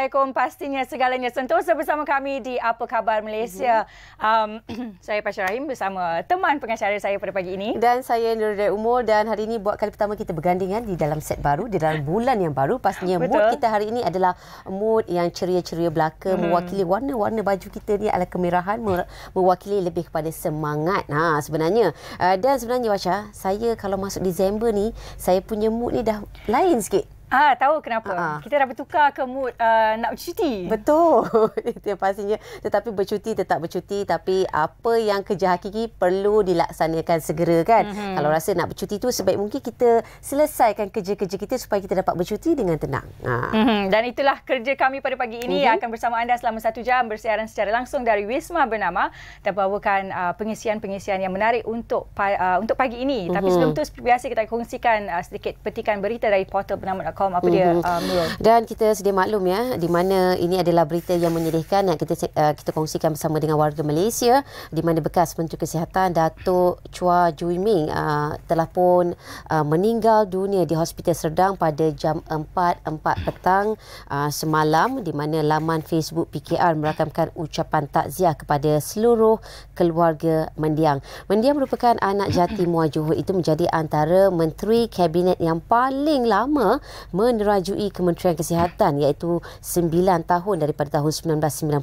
Assalamualaikum. Pastinya segalanya sentosa bersama kami di Apa Khabar Malaysia. Mm-hmm. Um, saya Pasha Rahim bersama teman pengacara saya pada pagi ini. Dan saya Nurul Umur dan hari ini buat kali pertama kita bergandingan di dalam set baru, di dalam bulan yang baru. Pastinya Betul. mood kita hari ini adalah mood yang ceria-ceria belaka, hmm. mewakili warna-warna baju kita ni adalah kemerahan, mewakili lebih kepada semangat ha, sebenarnya. Uh, dan sebenarnya Pasha, saya kalau masuk Disember ni, saya punya mood ni dah lain sikit. Ah, tahu kenapa? uh Kita dah bertukar ke mood uh, nak bercuti. Betul. Itu yang pastinya. Tetapi bercuti tetap bercuti. Tapi apa yang kerja hakiki perlu dilaksanakan segera kan? Mm-hmm. Kalau rasa nak bercuti tu sebaik mungkin kita selesaikan kerja-kerja kita supaya kita dapat bercuti dengan tenang. Uh. Mm-hmm. Dan itulah kerja kami pada pagi ini. Mm-hmm. Akan bersama anda selama satu jam bersiaran secara langsung dari Wisma Bernama. Dan bawakan uh, pengisian-pengisian yang menarik untuk uh, untuk pagi ini. Mm-hmm. Tapi mhm. sebelum itu seperti biasa kita kongsikan uh, sedikit petikan berita dari portal bernama.com com apa dia mm-hmm. um, dan kita sedia maklum ya di mana ini adalah berita yang menyedihkan yang kita uh, kita kongsikan bersama dengan warga Malaysia di mana bekas menteri kesihatan Datuk Chua Jui Ming uh, telah pun uh, meninggal dunia di hospital Serdang pada jam 4.4 petang uh, semalam di mana laman Facebook PKR merakamkan ucapan takziah kepada seluruh keluarga mendiang mendiang merupakan anak jati Muar Johor itu menjadi antara menteri kabinet yang paling lama menerajui Kementerian Kesihatan iaitu 9 tahun daripada tahun 1995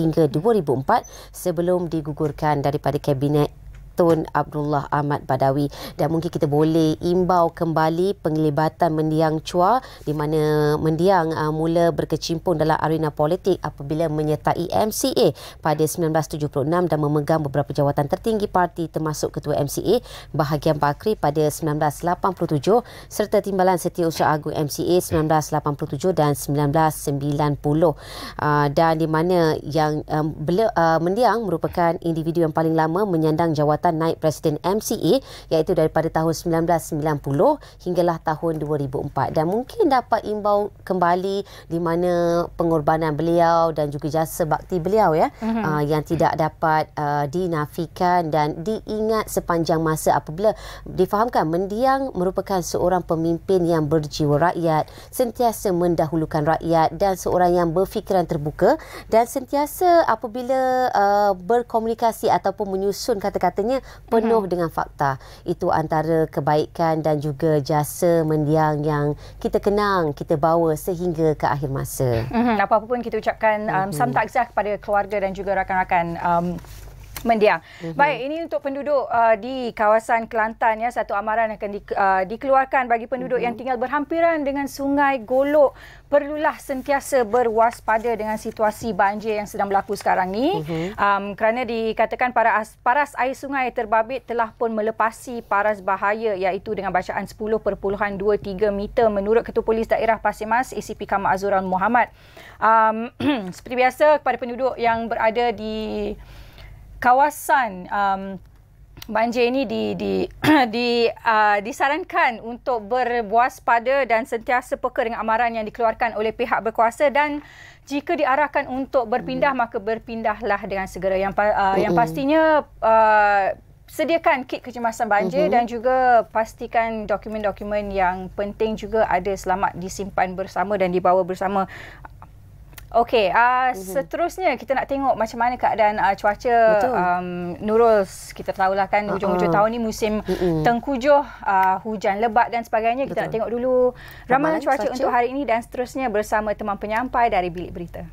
hingga 2004 sebelum digugurkan daripada Kabinet Tun Abdullah Ahmad Badawi dan mungkin kita boleh imbau kembali penglibatan mendiang Cua di mana mendiang uh, mula berkecimpung dalam arena politik apabila menyertai MCA pada 1976 dan memegang beberapa jawatan tertinggi parti termasuk ketua MCA bahagian Bakri pada 1987 serta timbalan setiausaha agung MCA 1987 dan 1990 uh, dan di mana yang um, bela, uh, mendiang merupakan individu yang paling lama menyandang jawatan jabatan naib presiden MCA iaitu daripada tahun 1990 hinggalah tahun 2004 dan mungkin dapat imbau kembali di mana pengorbanan beliau dan juga jasa bakti beliau ya mm-hmm. uh, yang tidak dapat uh, dinafikan dan diingat sepanjang masa apabila difahamkan mendiang merupakan seorang pemimpin yang berjiwa rakyat sentiasa mendahulukan rakyat dan seorang yang berfikiran terbuka dan sentiasa apabila uh, berkomunikasi ataupun menyusun kata-katanya penuh hmm dengan fakta. Itu antara kebaikan dan juga jasa mendiang yang kita kenang, kita bawa sehingga ke akhir masa. Mm-hmm. Apa-apa pun kita ucapkan um, hmm sam mhm. takziah kepada keluarga dan juga rakan-rakan um, mendiang. Mm-hmm. Baik, ini untuk penduduk uh, di kawasan Kelantan ya satu amaran akan di, uh, dikeluarkan bagi penduduk mm-hmm. yang mhm. tinggal berhampiran dengan Sungai Golok perlulah sentiasa berwaspada dengan situasi banjir yang sedang berlaku sekarang ini Mm-hmm. Um, kerana dikatakan para as, paras air sungai terbabit telah pun melepasi paras bahaya iaitu dengan bacaan 10.23 meter menurut Ketua Polis Daerah Pasir Mas ACP Kamal Azuran Muhammad. Um, seperti biasa kepada penduduk yang berada di kawasan um, banjir ini di di di uh, disarankan untuk berbuas pada dan sentiasa peka dengan amaran yang dikeluarkan oleh pihak berkuasa dan jika diarahkan untuk berpindah hmm. maka berpindahlah dengan segera yang uh, hmm. yang pastinya uh, sediakan kit kecemasan banjir uh-huh. dan juga pastikan dokumen-dokumen yang penting juga ada selamat disimpan bersama dan dibawa bersama Okey, uh, mm-hmm. seterusnya kita nak tengok macam mana keadaan uh, cuaca um, Nurul. Kita tahu lah kan uh-huh. tahun ni musim mm-hmm. tengkujuh, uh, hujan lebat dan sebagainya. Kita Betul. nak tengok dulu ramalan cuaca, cuaca untuk hari ini dan seterusnya bersama teman penyampai dari Bilik Berita.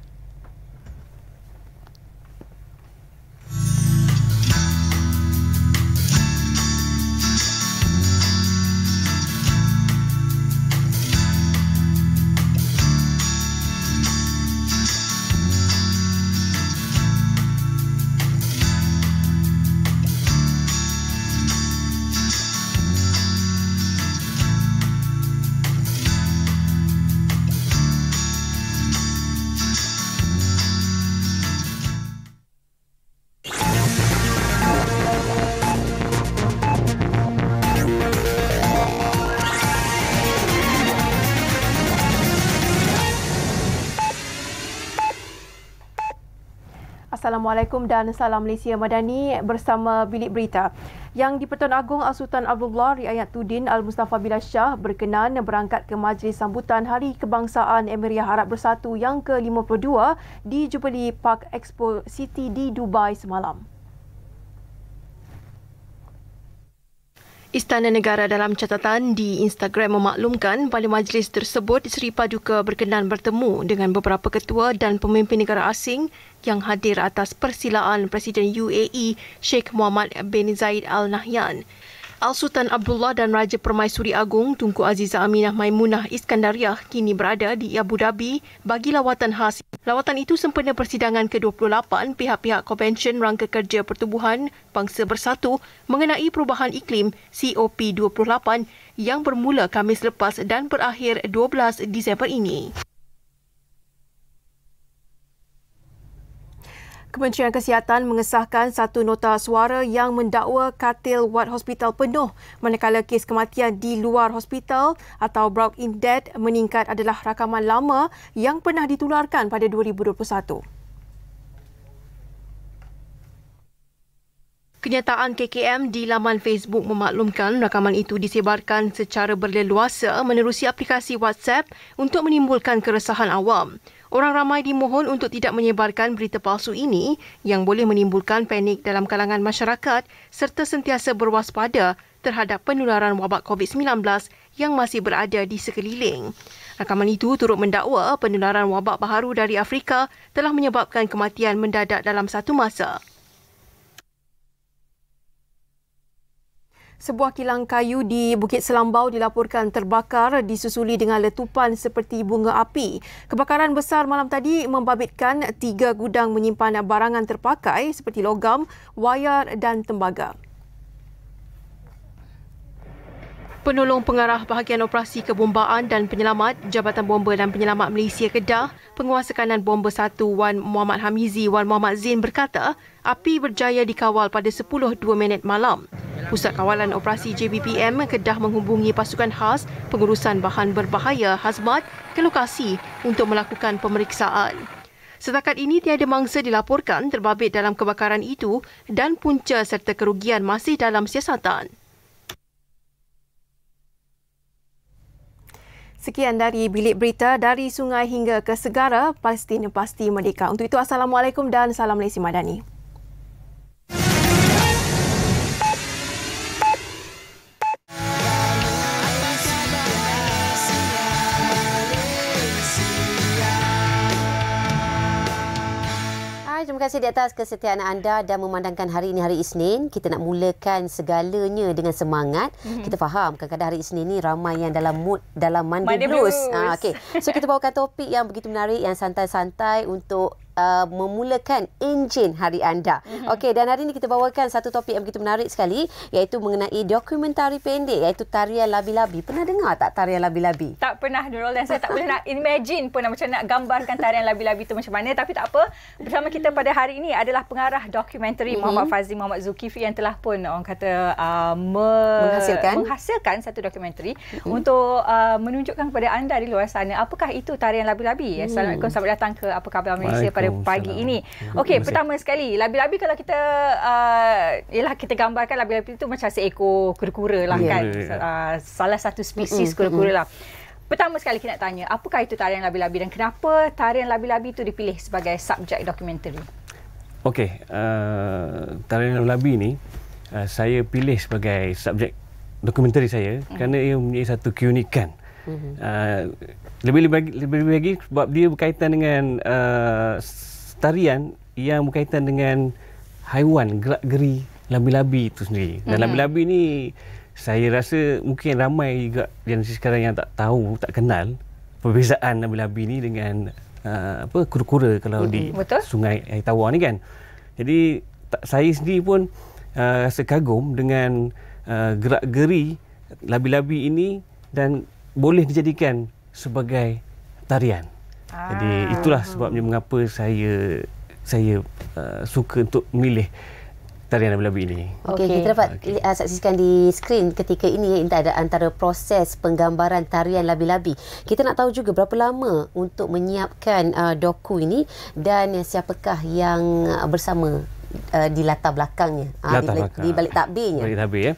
Assalamualaikum dan salam Malaysia Madani bersama Bilik Berita. Yang di-Pertuan Agong sultan Abdullah Riayat Tudin Al-Mustafa Bila Shah berkenan berangkat ke majlis sambutan Hari Kebangsaan Emiriah Arab Bersatu yang ke-52 di Jubilee Park Expo City di Dubai semalam. Istana Negara dalam catatan di Instagram memaklumkan pada majlis tersebut Sri Paduka berkenan bertemu dengan beberapa ketua dan pemimpin negara asing yang hadir atas persilaan Presiden UAE Sheikh Mohammed bin Zayed Al Nahyan. Al-Sultan Abdullah dan Raja Permaisuri Agung Tunku Aziza Aminah Maimunah Iskandariah kini berada di Abu Dhabi bagi lawatan khas. Lawatan itu sempena persidangan ke-28 pihak-pihak Konvensyen Rangka Kerja Pertubuhan Bangsa Bersatu mengenai perubahan iklim COP28 yang bermula Kamis lepas dan berakhir 12 Disember ini. Kementerian Kesihatan mengesahkan satu nota suara yang mendakwa katil wad hospital penuh manakala kes kematian di luar hospital atau brought in dead meningkat adalah rakaman lama yang pernah ditularkan pada 2021. Kenyataan KKM di laman Facebook memaklumkan rakaman itu disebarkan secara berleluasa menerusi aplikasi WhatsApp untuk menimbulkan keresahan awam. Orang ramai dimohon untuk tidak menyebarkan berita palsu ini yang boleh menimbulkan panik dalam kalangan masyarakat serta sentiasa berwaspada terhadap penularan wabak COVID-19 yang masih berada di sekeliling. Rakaman itu turut mendakwa penularan wabak baharu dari Afrika telah menyebabkan kematian mendadak dalam satu masa. Sebuah kilang kayu di Bukit Selambau dilaporkan terbakar disusuli dengan letupan seperti bunga api. Kebakaran besar malam tadi membabitkan tiga gudang menyimpan barangan terpakai seperti logam, wayar dan tembaga. Penolong Pengarah Bahagian Operasi Kebombaan dan Penyelamat Jabatan Bomba dan Penyelamat Malaysia Kedah, Penguasa Kanan Bomba 1 Wan Muhammad Hamizi Wan Muhammad Zin berkata, api berjaya dikawal pada 10.02 minit malam. Pusat Kawalan Operasi JBPM Kedah menghubungi pasukan khas pengurusan bahan berbahaya Hazmat ke lokasi untuk melakukan pemeriksaan. Setakat ini tiada mangsa dilaporkan terbabit dalam kebakaran itu dan punca serta kerugian masih dalam siasatan. Sekian dari bilik berita dari sungai hingga ke segara, Palestin pasti merdeka. Untuk itu, Assalamualaikum dan Salam Malaysia Madani. terima kasih di atas kesetiaan anda dan memandangkan hari ini hari Isnin. Kita nak mulakan segalanya dengan semangat. Mm-hmm. Kita faham kadang-kadang hari Isnin ini ramai yang dalam mood dalam mandi blues. blues. Ha, ah, okay. So kita bawakan topik yang begitu menarik yang santai-santai untuk uh, memulakan enjin hari anda. Mm-hmm. Okey dan hari ini kita bawakan satu topik yang begitu menarik sekali iaitu mengenai dokumentari pendek iaitu tarian labi-labi. Pernah dengar tak tarian labi-labi? Tak pernah Nurul dan saya tak boleh nak imagine pun macam nak gambarkan tarian labi-labi itu macam mana tapi tak apa. Bersama kita pada hari ini adalah pengarah dokumentari mm-hmm. Muhammad Fazli Muhammad Zulkifli yang telah pun orang kata uh, me- menghasilkan menghasilkan satu dokumentari mm-hmm. untuk uh, menunjukkan kepada anda di luar sana apakah itu tarian labi-labi. Mm. Assalamualaikum selamat datang ke apa khabar Malaysia pada pada oh, pagi salam. ini. Hmm, Okey, pertama sekali, labi-labi kalau kita uh, ialah kita gambarkan labi-labi itu macam seekor kura-kura lah yeah. kan. Yeah. Ya. Uh, salah satu spesies mm-hmm. kura-kura hmm. lah. Pertama sekali kita nak tanya, apakah itu tarian labi-labi dan kenapa tarian labi-labi itu dipilih sebagai subjek dokumentari? Okey, uh, tarian labi-labi ini uh, saya pilih sebagai subjek dokumentari saya mm kerana ia mempunyai satu keunikan. Mm-hmm. Uh, lebih lebih lagi, lebih lagi sebab dia berkaitan dengan uh, tarian yang berkaitan dengan haiwan gerak-geri labi-labi itu sendiri. Dan mm-hmm. labi-labi ni saya rasa mungkin ramai juga generasi sekarang yang tak tahu, tak kenal perbezaan labi-labi ni dengan uh, apa kura-kura kalau mm-hmm. di Betul. sungai air tawar ni kan. Jadi tak, saya sendiri pun uh, rasa kagum dengan uh, gerak-geri labi-labi ini dan boleh dijadikan sebagai tarian. Ah. Jadi itulah sebabnya mengapa saya saya uh, suka untuk memilih tarian labu-labu ini. Okey, okay. kita dapat okay. uh, ah, saksikan di skrin ketika ini ada antara proses penggambaran tarian labi-labi. Kita nak tahu juga berapa lama untuk menyiapkan uh, doku ini dan siapakah yang ah, bersama uh, di latar belakangnya, latar uh, di, belakang. di balik takbirnya. Balik takbir ya.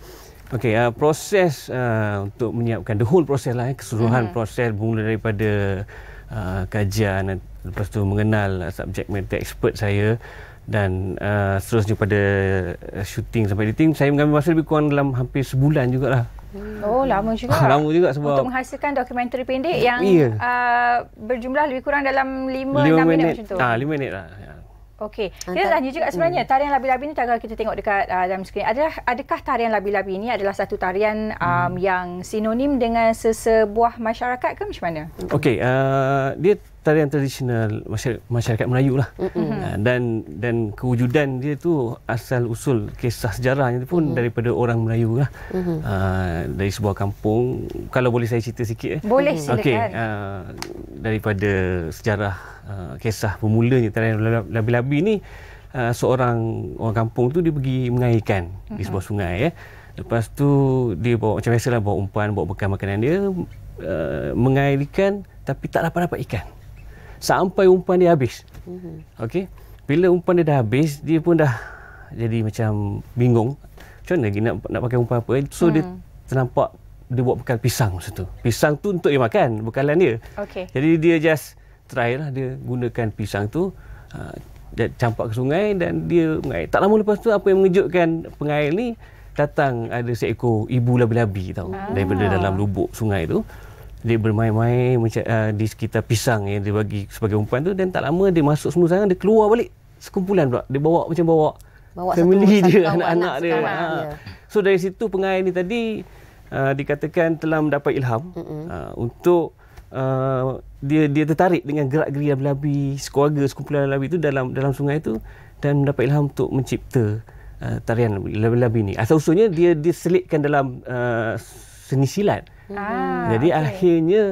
Okey, uh, proses uh, untuk menyiapkan the whole proses lah, eh, keseluruhan uh-huh. proses bermula daripada uh, kajian eh, lepas tu mengenal uh, subject matter expert saya dan uh, seterusnya pada uh, shooting sampai editing saya mengambil masa lebih kurang dalam hampir sebulan jugalah. Hmm. Oh, lama juga. Ah, lama juga sebab untuk menghasilkan dokumentari pendek yang yeah. uh, berjumlah lebih kurang dalam 5 6 minit, minit macam tu. Ah, 5 minit lah. Ya. Okey. Ah, kita tanya juga sebenarnya hmm. tarian labi-labi ni kalau kita tengok dekat uh, dalam skrin adalah adakah tarian labi-labi ni adalah satu tarian hmm. um, hmm. yang sinonim dengan sesebuah masyarakat ke macam mana? Okey, uh, dia tarian tradisional masyarakat Melayu lah. Hmm. Uh, dan dan kewujudan dia tu asal usul kisah sejarahnya pun hmm. daripada orang Melayu lah. Hmm. Uh, dari sebuah kampung. Kalau boleh saya cerita sikit eh. Boleh silakan. Okey, uh, daripada sejarah uh, kisah bermulanya tarian labi-labi ni uh, seorang orang kampung tu dia pergi mengairkan di sebuah sungai ya. Lepas tu dia bawa macam biasalah bawa umpan, bawa bekal makanan dia uh, ah, mengair tapi tak dapat dapat ikan. Sampai umpan dia habis. Okey. Bila umpan dia dah habis, dia pun dah jadi macam bingung. Macam mana lagi nak, nak pakai umpan apa? So hmm. dia mm. ternampak dia buat bekal pisang masa tu. Pisang tu untuk dia makan, bekalan dia. Okay. Jadi dia just try lah dia gunakan pisang tu ah, dia campak ke sungai dan dia mengair. Tak lama lepas tu apa yang mengejutkan pengair ni datang ada seekor ibu labi-labi tahu ah. daripada dalam lubuk sungai tu dia bermain-main macam uh, di sekitar pisang yang dia bagi sebagai umpan tu dan tak lama dia masuk semua sana dia keluar balik sekumpulan pula dia bawa macam bawa, bawa family satu, dia anak-anak anak lah dia. Ha. Ah. Ya. dia so dari situ pengair ni tadi uh, dikatakan telah mendapat ilham uh, untuk uh, dia dia tertarik dengan gerak geria labi-labi, sekeluarga, sekumpulan labi itu dalam dalam sungai itu dan mendapat ilham untuk mencipta uh, tarian labi-labi ini. Asal-usulnya dia diselitkan dalam uh, seni silat. Hmm. Ah, ah, Jadi okay. akhirnya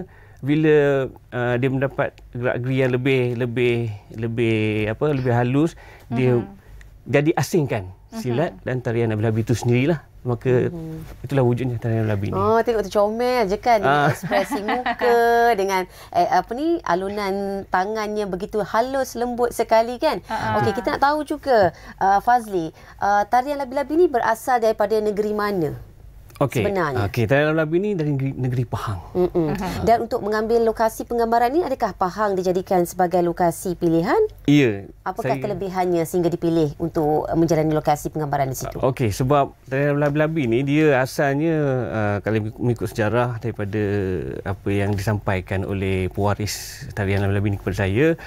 bila uh, dia mendapat gerak geria lebih lebih lebih apa lebih halus uh dia hmm. jadi asingkan silat uh-huh. dan tarian Abdullah itu sendirilah maka uh itulah wujudnya tarian Abdullah ini oh tengok tu comel je kan uh. ekspresi muka dengan eh, apa ni alunan tangannya begitu halus lembut sekali kan uh-huh. okey kita nak tahu juga uh, Fazli uh, tarian Abdullah ini berasal daripada negeri mana Okay. Sebenarnya. Okey, Tarian Lab ini dari negeri, negeri Pahang. Mm-mm. Dan untuk mengambil lokasi penggambaran ini, adakah Pahang dijadikan sebagai lokasi pilihan? Ya. Apakah saya... kelebihannya sehingga dipilih untuk menjalani lokasi penggambaran di situ? Okey, sebab Tarian Lab ini dia asalnya uh, kalau mengikut sejarah daripada apa yang disampaikan oleh pewaris Tarian Lab ini kepada saya,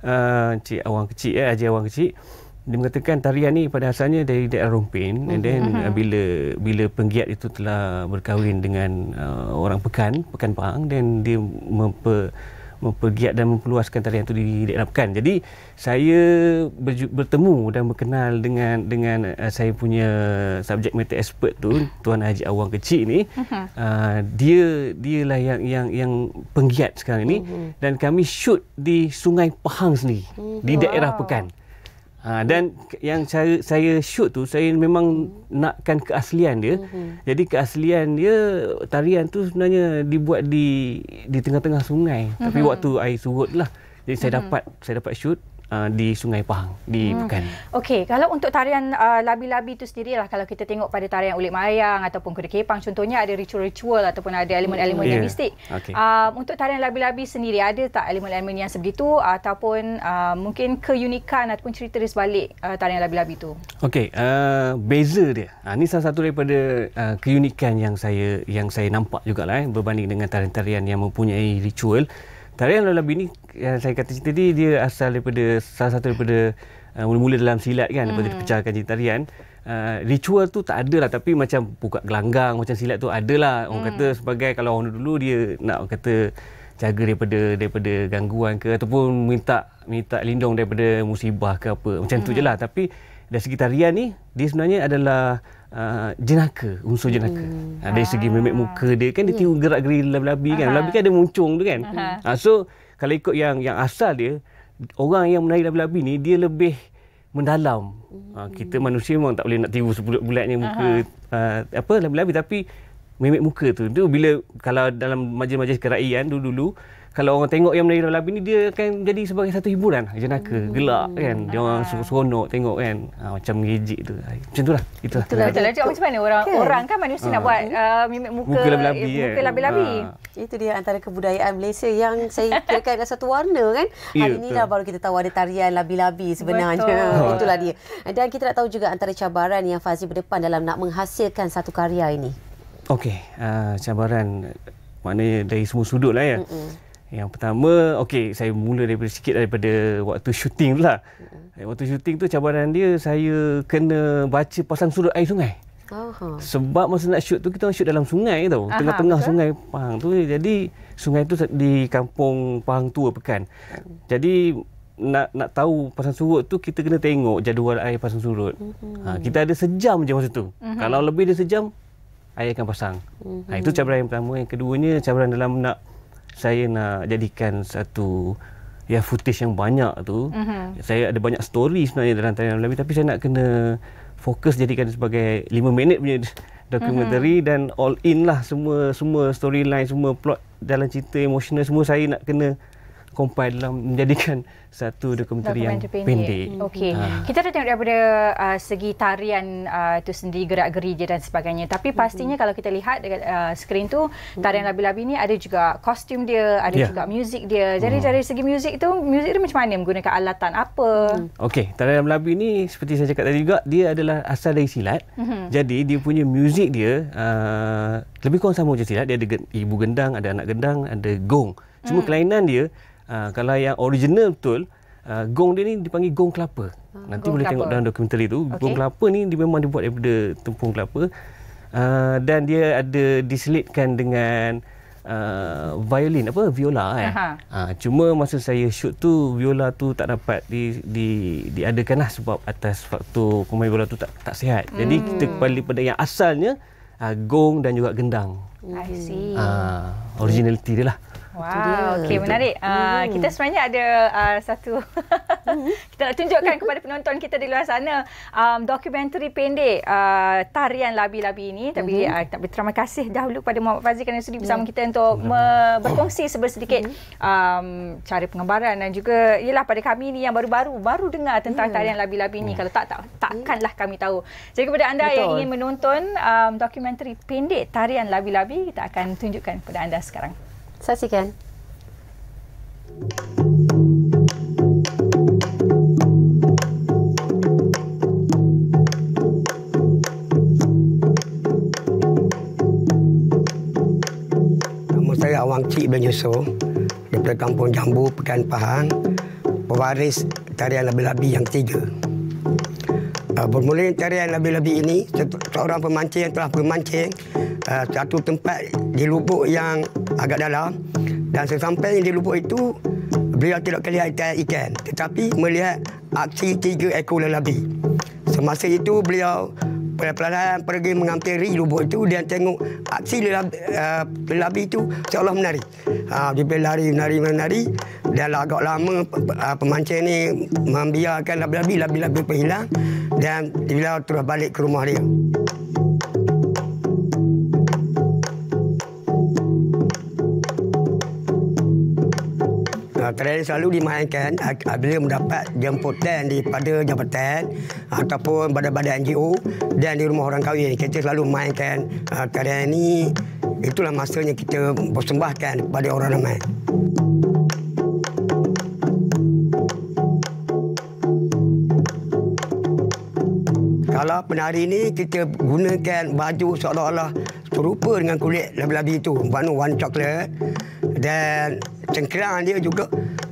uh, Cik Awang Kecil, eh, Haji Awang Kecil, dia mengatakan tarian ni pada asalnya dari daerah Rumpin mm-hmm. and mhm. then mm bila bila penggiat itu telah berkahwin dengan uh, orang Pekan, Pekan Pahang dan dia memper, mempergiat dan memperluaskan tarian itu di daerah Pekan. Jadi saya bertemu dan berkenal dengan dengan uh, saya punya subjek matter expert tu Tuan Haji Awang Kecil ni. Mm-hmm. Uh, dia dialah yang yang yang penggiat sekarang ini mm-hmm. dan kami shoot di Sungai Pahang sendiri mm-hmm. di daerah wow. Pekan. Ha, dan yang saya, saya shoot tu saya memang nakkan keaslian dia. Mm-hmm. Jadi keaslian dia tarian tu sebenarnya dibuat di di tengah-tengah sungai. Mm-hmm. Tapi mhm. waktu air surut lah. Jadi saya mm-hmm. dapat saya dapat shoot uh, di Sungai Pahang di hmm. Pekan. Okey, kalau untuk tarian uh, labi-labi itu sendirilah kalau kita tengok pada tarian Ulit mayang ataupun kuda kepang contohnya ada ritual-ritual ataupun ada elemen-elemen yeah. Hmm, yang mistik. Okay. Uh, um, untuk tarian labi-labi sendiri ada tak elemen-elemen yang sebegitu ataupun uh, mungkin keunikan ataupun cerita di sebalik uh, tarian labi-labi itu? Okey, uh, beza dia. Ha, uh, ini salah satu daripada uh, keunikan yang saya yang saya nampak jugalah eh berbanding dengan tarian-tarian yang mempunyai ritual. Tarian Lola Bini yang saya kata cerita ni dia asal daripada salah satu daripada uh, mula-mula dalam silat kan daripada hmm. pecahkan cerita tarian. Uh, ritual tu tak ada lah tapi macam buka gelanggang macam silat tu ada lah orang hmm. kata sebagai kalau orang dulu dia nak orang kata jaga daripada daripada gangguan ke ataupun minta minta lindung daripada musibah ke apa macam hmm. tu je lah tapi dari segi tarian ni dia sebenarnya adalah Uh, jenaka unsur jenaka hmm. uh, dari segi mimik muka dia kan dia hmm. tengok gerak-geri labi-labi kan labi kan ada muncung tu kan uh, so kalau ikut yang yang asal dia orang yang menari labi-labi ni dia lebih mendalam hmm. uh, kita manusia memang tak boleh nak tiru sebulat-bulatnya muka uh, apa labi-labi tapi Mimik muka tu. Tu bila kalau dalam majlis-majlis kerajaan dulu-dulu kalau orang tengok yang menari dalam labi ni dia akan jadi sebagai satu hiburan jenaka hmm. gelak kan dia orang ah. seronok tengok kan ha, macam ngejik tu ah, macam tu lah itu lah betul betul lah. macam mana orang kan? orang kan manusia ha. nak ah. buat uh, mimik muka muka labi-labi eh, muka ha. itu dia antara kebudayaan Malaysia yang saya kira dengan satu warna kan ya, hari yeah, inilah baru kita tahu ada tarian labi-labi sebenarnya betul. itulah dia dan kita nak tahu juga antara cabaran yang Fazi berdepan dalam nak menghasilkan satu karya ini Okey, uh, cabaran mana dari semua sudut lah ya. Mm-mm. Yang pertama, okey, saya mula daripada sikit daripada waktu syuting lah. Mm-mm. Waktu syuting tu cabaran dia saya kena baca pasang surut air sungai. Uh-huh. Sebab masa nak shoot tu kita nak shoot dalam sungai tau, tengah-tengah sungai Pahang tu. Jadi sungai tu di kampung Pahang Tua Pekan. Mm. Jadi nak nak tahu pasang surut tu kita kena tengok jadual air pasang surut. Mm-hmm. Ha, kita ada sejam je masa tu. Mm-hmm. Kalau lebih dari sejam saya akan pasang. Mm-hmm. Ha, itu cabaran yang pertama. Yang keduanya cabaran dalam nak saya nak jadikan satu ya footage yang banyak tu. Mm-hmm. Saya ada banyak story sebenarnya dalam tayangan Melabi tapi saya nak kena fokus jadikan sebagai 5 minit punya dokumentari mm-hmm. dan all in lah semua semua storyline semua plot dalam cerita emosional semua saya nak kena compile dalam menjadikan satu dokumentari yang pendek. pendek. Hmm. Okey. Ha. Kita dah tengok daripada uh, segi tarian uh, tu sendiri gerak-geri dia dan sebagainya. Tapi hmm. pastinya hmm kalau kita lihat dekat uh, skrin tu tarian hmm. labi-labi ni ada juga kostum dia, ada yeah. juga muzik dia. Jadi mm. dari segi muzik tu, muzik dia macam mana menggunakan alatan apa? Mm. Okey, tarian labi-labi ni seperti saya cakap tadi juga dia adalah asal dari silat. hmm Jadi dia punya muzik dia uh, lebih kurang sama macam silat. Dia ada ibu gendang, ada anak gendang, ada gong. Cuma mm. kelainan dia Uh, kalau yang original betul, uh, gong dia ni dipanggil gong kelapa. Uh, Nanti gong boleh kelapa. tengok dalam dokumentari tu. Okay. Gong kelapa ni dia memang dibuat daripada tepung kelapa. Uh, dan dia ada diselitkan dengan uh, violin apa viola eh. Uh-huh. Uh, cuma masa saya shoot tu viola tu tak dapat di di diadakanlah sebab atas waktu pemain viola tu tak tak sihat. Hmm. Jadi kita kembali pada yang asalnya uh, gong dan juga gendang. I see. Uh, originality dia lah. Wow, okay, menarik. Uh, kita sebenarnya ada uh, satu kita nak tunjukkan kepada penonton kita di luar sana um, dokumentari pendek uh, tarian labi-labi ini. Tapi uh, hmm. kita berterima kasih dahulu kepada Muhammad Fazil kerana sudi bersama ya. kita untuk me- berkongsi sedikit um, cara pengembaraan dan juga ialah pada kami ini yang baru-baru baru dengar tentang hmm. tarian labi-labi ini. Ya. Kalau tak, tak takkanlah kami tahu. Jadi kepada anda Betul. yang ingin menonton um, dokumentari pendek tarian labi-labi, kita akan tunjukkan kepada anda sekarang. Saksikan. Nama saya Awang Cik bin Yusof daripada Kampung Jambu, Pekan Pahang, pewaris tarian labi-labi yang ketiga. Uh, bermula cari yang lebih-lebih ini, seorang pemancing yang telah bermancing uh, ah, satu tempat di lubuk yang agak dalam dan sesampai di lubuk itu, beliau tidak kelihatan ikan tetapi melihat aksi tiga ekor lelaki. Semasa itu beliau perlahan-lahan pergi menghampiri lubuk itu dan tengok aksi lelaki, uh, eh, lelaki itu seolah menari. Ha, dia boleh lari, menari, menari. Dan lah agak lama uh, pemancing ini membiarkan lelaki-lelaki, lelaki-lelaki berhilang. Dan dia terus balik ke rumah dia. trail selalu dimainkan apabila ha, mendapat jemputan daripada jabatan ataupun pada badan NGO dan di rumah orang kahwin. Kita selalu mainkan uh, ha, ini. Itulah masanya kita bersembahkan kepada orang ramai. Kalau penari ini kita gunakan baju seolah-olah serupa dengan kulit labi-labi itu. Warna warna coklat dan cengkerang dia juga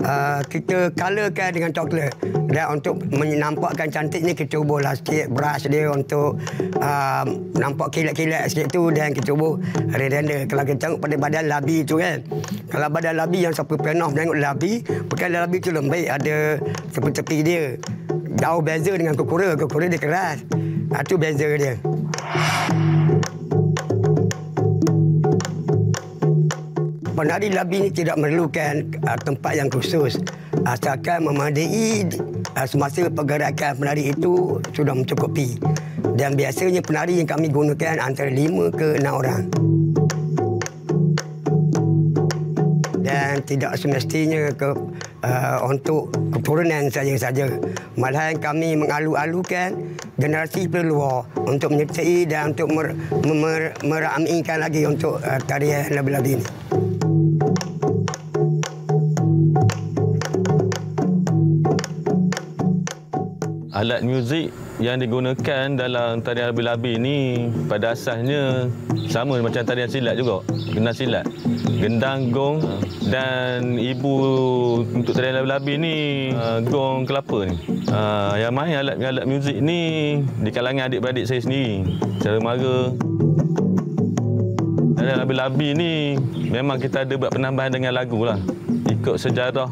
uh, kita colorkan dengan coklat. Dan untuk menampakkan cantik ni kita ubahlah sikit brush dia untuk uh, nampak kilat-kilat sikit tu dan kita ubah redenda. Kalau kita tengok pada badan labi tu kan. Kalau badan labi yang siapa penuh tengok labi, bukan labi tu lembik ada tepi-tepi dia. Jauh beza dengan kukura. Kukura dia keras. Itu ah, beza dia. penari labi ini tidak memerlukan uh, tempat yang khusus asalkan memadai uh, semasa pergerakan penari itu sudah mencukupi dan biasanya penari yang kami gunakan antara lima ke enam orang dan tidak semestinya ke uh, untuk keturunan saja saja malahan kami mengalu-alukan generasi peluar untuk menyertai dan untuk mer- mer- meramikan lagi untuk uh, tarian labi labi ini. alat muzik yang digunakan dalam tarian labi-labi ini pada asasnya sama macam tarian silat juga, gendang silat. Gendang, gong dan ibu untuk tarian labi-labi ini uh, gong kelapa. Ni. Uh, yang main alat, alat muzik ini di kalangan adik-beradik saya sendiri, cara mara. Tarian labi-labi ini memang kita ada buat penambahan dengan lagu. Lah. Ikut sejarah,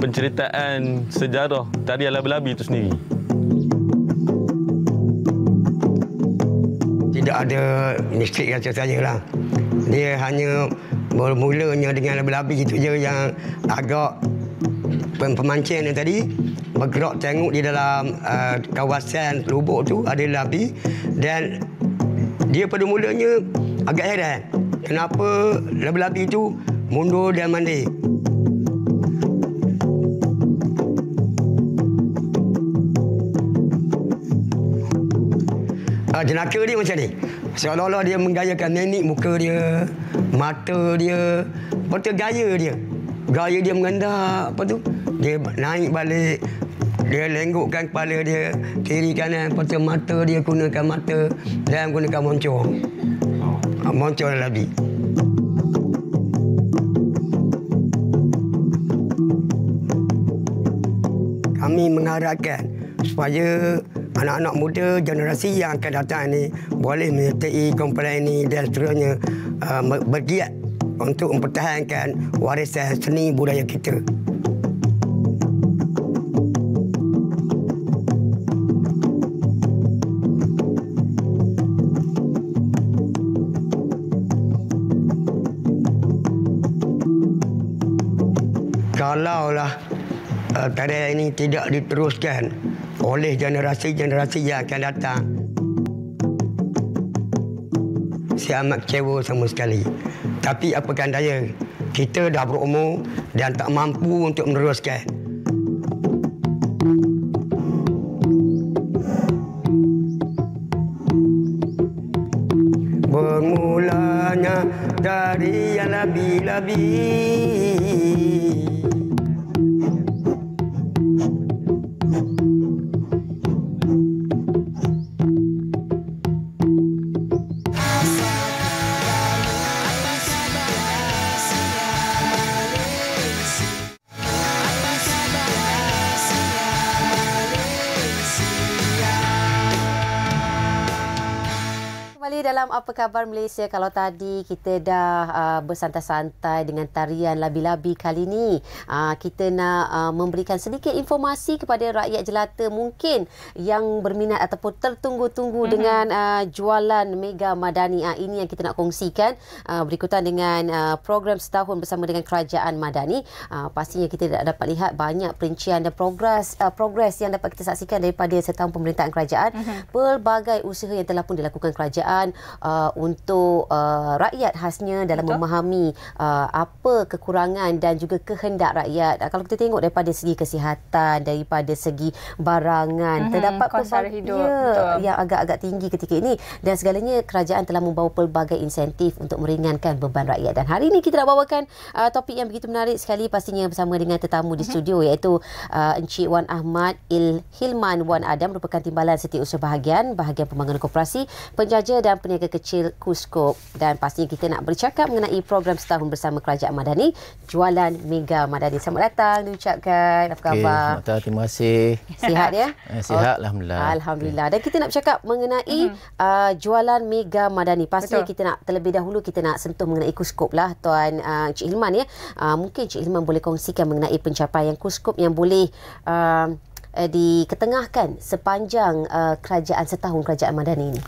penceritaan sejarah tarian labi-labi itu sendiri. tidak ada mistik yang saya lah. Dia hanya bermulanya dengan lebih-lebih itu je yang agak pemancing yang tadi bergerak tengok di dalam uh, kawasan lubuk tu ada labi dan dia pada mulanya agak heran kenapa labi-labi itu mundur dan mandi Kalau jenaka dia macam ni. Seolah-olah dia menggayakan nenek muka dia, mata dia. Lepas gaya dia. Gaya dia mengendap. Lepas tu dia naik balik. Dia lenggukkan kepala dia kiri kanan. Lepas mata dia gunakan mata dan gunakan moncong. Ah, moncong lebih. Kami mengharapkan supaya anak-anak muda generasi yang akan datang ini boleh menyertai kumpulan ini dan seterusnya uh, bergiat untuk mempertahankan warisan seni budaya kita. Kalaulah uh, tarian ini tidak diteruskan, oleh generasi-generasi yang akan datang. Saya amat kecewa sama sekali. Tapi apakah daya, kita dah berumur dan tak mampu untuk meneruskan. apa khabar Malaysia? Kalau tadi kita dah uh, bersantai-santai dengan tarian labi-labi kali ini, uh, kita nak uh, memberikan sedikit informasi kepada rakyat jelata mungkin yang berminat ataupun tertunggu-tunggu mm-hmm. dengan uh, jualan Mega Madani. Uh, ini yang kita nak kongsikan uh, berikutan dengan uh, program setahun bersama dengan Kerajaan Madani. Uh, pastinya kita dapat lihat banyak perincian dan progres uh, progres yang dapat kita saksikan daripada setahun pemerintahan kerajaan. Mm-hmm. Pelbagai usaha yang telah pun dilakukan kerajaan uh, Uh, untuk uh, rakyat khasnya dalam Betul. memahami uh, apa kekurangan dan juga kehendak rakyat. Uh, kalau kita tengok daripada segi kesihatan, daripada segi barangan, mm-hmm. terdapat kosar hidup ya, yang agak-agak tinggi ketika ini dan segalanya kerajaan telah membawa pelbagai insentif untuk meringankan beban rakyat. Dan hari ini kita nak bawakan uh, topik yang begitu menarik sekali pastinya bersama dengan tetamu mm-hmm. di mhm. studio iaitu uh, Encik Wan Ahmad Il Hilman Wan Adam merupakan timbalan Setiausaha Bahagian, Bahagian Pembangunan Koperasi, Penjaja dan Peniaga Kecil kecil Kuskop dan pastinya kita nak bercakap mengenai program setahun bersama Kerajaan Madani Jualan Mega Madani. Selamat datang diucapkan. Apa okay, khabar? Selamat Terima kasih. Sihat ya? Eh, sihat. Alhamdulillah. Alhamdulillah. Okay. Ya. Dan kita nak bercakap mengenai uh-huh. uh, Jualan Mega Madani. Pastinya Betul. kita nak terlebih dahulu kita nak sentuh mengenai Kuskop lah Tuan uh, Cik Hilman ya. Uh, mungkin Cik Hilman boleh kongsikan mengenai pencapaian Kuskop yang boleh uh, eh, diketengahkan sepanjang uh, kerajaan setahun kerajaan Madani ini.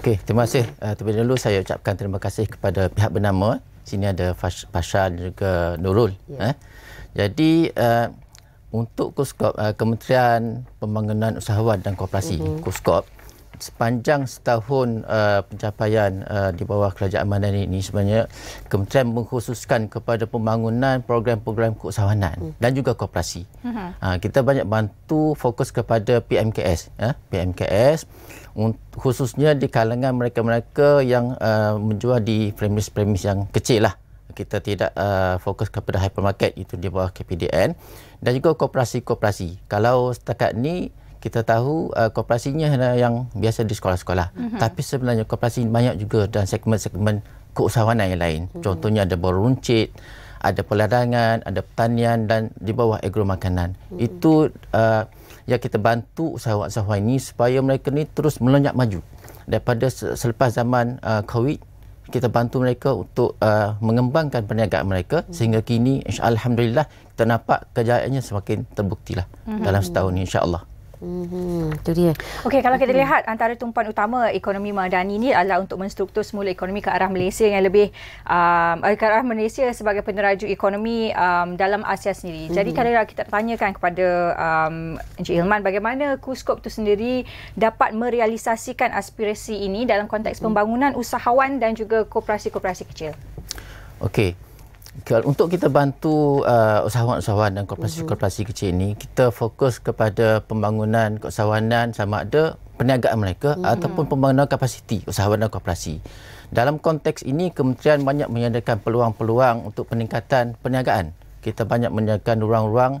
Okey, terima kasih. Uh, terlebih dahulu saya ucapkan terima kasih kepada pihak bernama. Sini ada Fasha dan juga Nurul. Yeah. Eh. Jadi uh, untuk KUSKOP, uh, eh, Kementerian Pembangunan Usahawan dan Kooperasi, mm-hmm. KUSKOP, sepanjang setahun uh, pencapaian uh, di bawah kerajaan Madani ini sebenarnya kementerian mengkhususkan kepada pembangunan program-program keusahawanan hmm. dan juga koperasi. Hmm. Uh, kita banyak bantu fokus kepada PMKS, uh, PMKS khususnya di kalangan mereka-mereka yang uh, menjual di premis-premis yang kecil lah. Kita tidak uh, fokus kepada hypermarket itu di bawah KPDN dan juga koperasi-koperasi. Kalau setakat ni kita tahu uh, koperasinya yang biasa di sekolah-sekolah. Mm-hmm. Tapi sebenarnya koperasi banyak juga dan segmen-segmen keusahawanan yang lain. Mm-hmm. Contohnya ada beruncit, ada peladangan, ada pertanian dan di bawah agro makanan. Mm-hmm. Itu uh, yang kita bantu usahawan-usahawan ini supaya mereka ini terus melonjak maju. Daripada selepas zaman uh, COVID, kita bantu mereka untuk uh, mengembangkan perniagaan mereka hmm sehingga kini insya- Allah Alhamdulillah kita nampak kejayaannya semakin terbukti lah hmm dalam setahun ini Allah. Hmm, itu dia. Okey, kalau kita mm-hmm. lihat antara tumpuan utama ekonomi Madani ini adalah untuk menstruktur semula ekonomi ke arah Malaysia yang lebih um, eh, ke arah Malaysia sebagai peneraju ekonomi um, dalam Asia sendiri. Hmm. Jadi mm-hmm. kalau kita tanyakan kepada um, Encik Hilman bagaimana Kuskop itu sendiri dapat merealisasikan aspirasi ini dalam konteks mm-hmm. pembangunan usahawan dan juga koperasi-koperasi kecil. Okey kalau untuk kita bantu uh, usahawan-usahawan dan korporasi-korporasi mhm. kecil ini, kita fokus kepada pembangunan keusahawanan sama ada perniagaan mereka mm-hmm. ataupun pembangunan kapasiti usahawan dan korporasi. Dalam konteks ini, kementerian banyak menyediakan peluang-peluang untuk peningkatan perniagaan. Kita banyak menyediakan ruang-ruang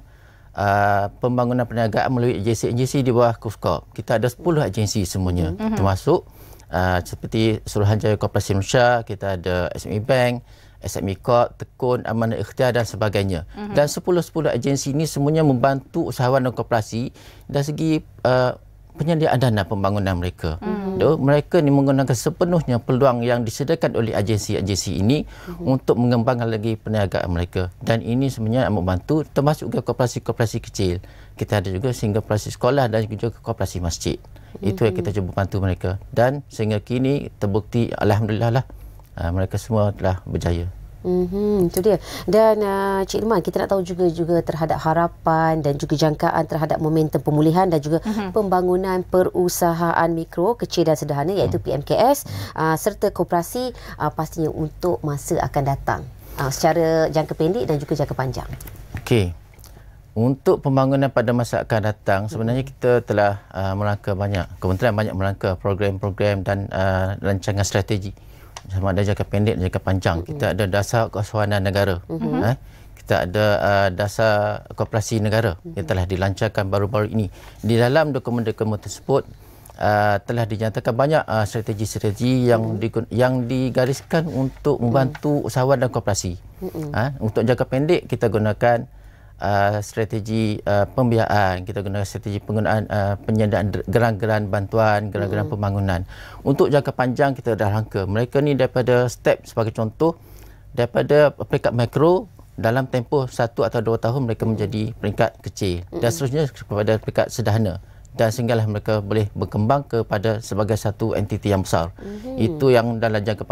uh, pembangunan perniagaan melalui agensi-agensi di bawah KUSKOP. Kita ada 10 agensi semuanya mm-hmm. termasuk uh, seperti Suruhanjaya Korporasi Malaysia, kita ada SME Bank, aset mikot, tekun, amanah ikhtiar dan sebagainya. Mm-hmm. Dan sepuluh sepuluh agensi ini semuanya membantu usahawan dan koperasi dari segi uh, penyediaan dana pembangunan mereka. Mm-hmm. mereka ini menggunakan sepenuhnya peluang yang disediakan oleh agensi-agensi ini mm-hmm. untuk mengembangkan lagi perniagaan mereka. Dan ini sebenarnya amat membantu termasuk juga koperasi-koperasi kecil. Kita ada juga sehingga koperasi sekolah dan juga koperasi masjid. Itu yang mhm. kita cuba bantu mereka. Dan sehingga kini terbukti Alhamdulillah lah Ah, mereka semua telah berjaya. Mhm, itu dia. Dan uh, Cik Iman, kita nak tahu juga juga terhadap harapan dan juga jangkaan terhadap momentum pemulihan dan juga mm-hmm. pembangunan perusahaan mikro kecil dan sederhana iaitu mm. PMKS uh, ah, serta koperasi uh, pastinya untuk masa akan datang. Uh, secara jangka pendek dan juga jangka panjang. Okey. Untuk pembangunan pada masa akan datang, sebenarnya mhm. kita telah uh, melangkah banyak. Kementerian banyak melangkah program-program dan uh, rancangan strategi. Uh, sama ada jangka pendek dan jangka panjang. Kita ada dasar kesuanan negara. Mm-hmm. Eh? Kita ada uh, dasar koperasi negara mm-hmm. yang telah dilancarkan baru-baru ini. Di dalam dokumen-dokumen tersebut uh, telah dinyatakan banyak uh, strategi-strategi yang mm-hmm. yang digariskan untuk membantu mm usahawan dan koperasi. Mm-hmm. Ha? Untuk jangka pendek kita gunakan uh, strategi uh, pembiayaan kita guna strategi penggunaan uh, penyediaan geran-geran bantuan geran-geran mm. pembangunan untuk jangka panjang kita dah rangka mereka ni daripada step sebagai contoh daripada peringkat makro dalam tempoh satu atau dua tahun mereka mm. menjadi peringkat kecil mm. dan hmm. seterusnya kepada peringkat sederhana dan sehinggalah mereka boleh berkembang kepada sebagai satu entiti yang besar. Mm-hmm. Itu yang dalam jangka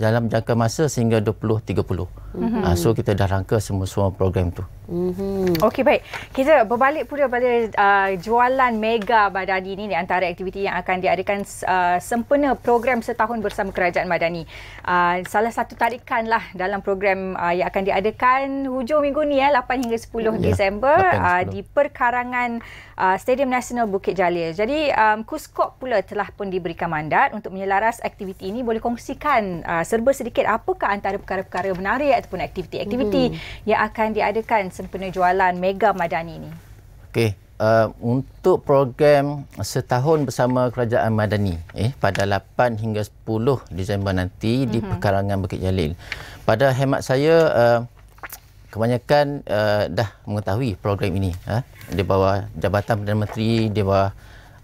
dalam jangka masa sehingga 2030. Mm-hmm. Uh, so kita dah rangka semua-semua program tu. Mm-hmm. Okey baik. Kita berbalik pula pada uh, jualan mega Madani ini di antara aktiviti yang akan diadakan uh, sempena program setahun bersama Kerajaan Madani. Uh, salah satu tarikanlah dalam program uh, yang akan diadakan hujung minggu ni eh 8 hingga 10 yeah, Disember 8, 10. Uh, di perkarangan uh, Stadium Nasional Bukit Jalil. Jadi um, Kuskop pula telah pun diberikan mandat untuk menyelaras aktiviti ini. Boleh kongsikan uh, serba sedikit apakah antara perkara-perkara menarik ataupun aktiviti-aktiviti mm-hmm. yang akan diadakan kawasan penjualan Mega Madani ini? Okey, uh, untuk program setahun bersama Kerajaan Madani eh pada 8 hingga 10 Disember nanti mm-hmm. di mhm. Pekarangan Bukit Jalil. Pada hemat saya uh, kebanyakan uh, dah mengetahui program ini eh di bawah Jabatan Perdana Menteri di bawah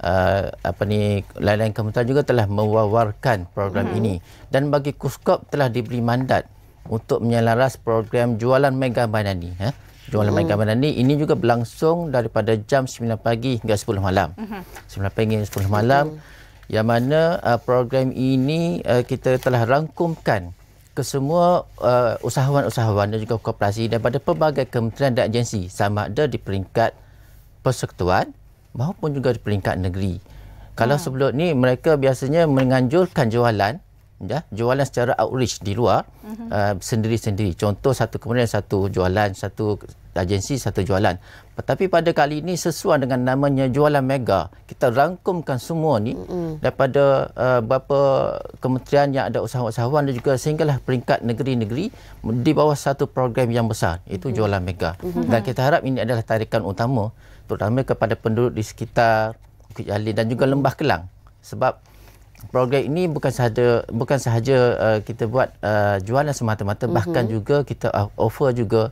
Uh, apa ni lain-lain kementerian juga telah mewawarkan program mm-hmm. ini dan bagi Kuskop telah diberi mandat untuk menyelaras program jualan Mega Madani eh? Ruang lemah gambaran hmm. ni ini juga berlangsung daripada jam 9 pagi hingga 10 malam. Mm-hmm. 9 pagi hingga 10 malam mm-hmm. yang mana uh, program ini uh, kita telah rangkumkan ke semua uh, usahawan-usahawan dan juga koperasi daripada pelbagai kementerian dan agensi sama ada di peringkat persekutuan maupun juga di peringkat negeri. Kalau mm. sebelum ni mereka biasanya menganjurkan jualan ya jualan secara outreach di luar mm-hmm. uh, sendiri-sendiri contoh satu kemudian satu jualan satu agensi satu jualan tetapi pada kali ini sesuai dengan namanya jualan mega kita rangkumkan semua ni mm-hmm. daripada uh, beberapa kementerian yang ada usahawan-usahawan dan juga sehinggalah peringkat negeri-negeri di bawah satu program yang besar itu mm-hmm. jualan mega mm-hmm. dan kita harap ini adalah tarikan utama terutama kepada penduduk di sekitar Bukit Jalil dan juga Lembah Kelang sebab program ini bukan sahaja bukan sahaja uh, kita buat uh, jualan semata-mata mm-hmm. bahkan juga kita uh, offer juga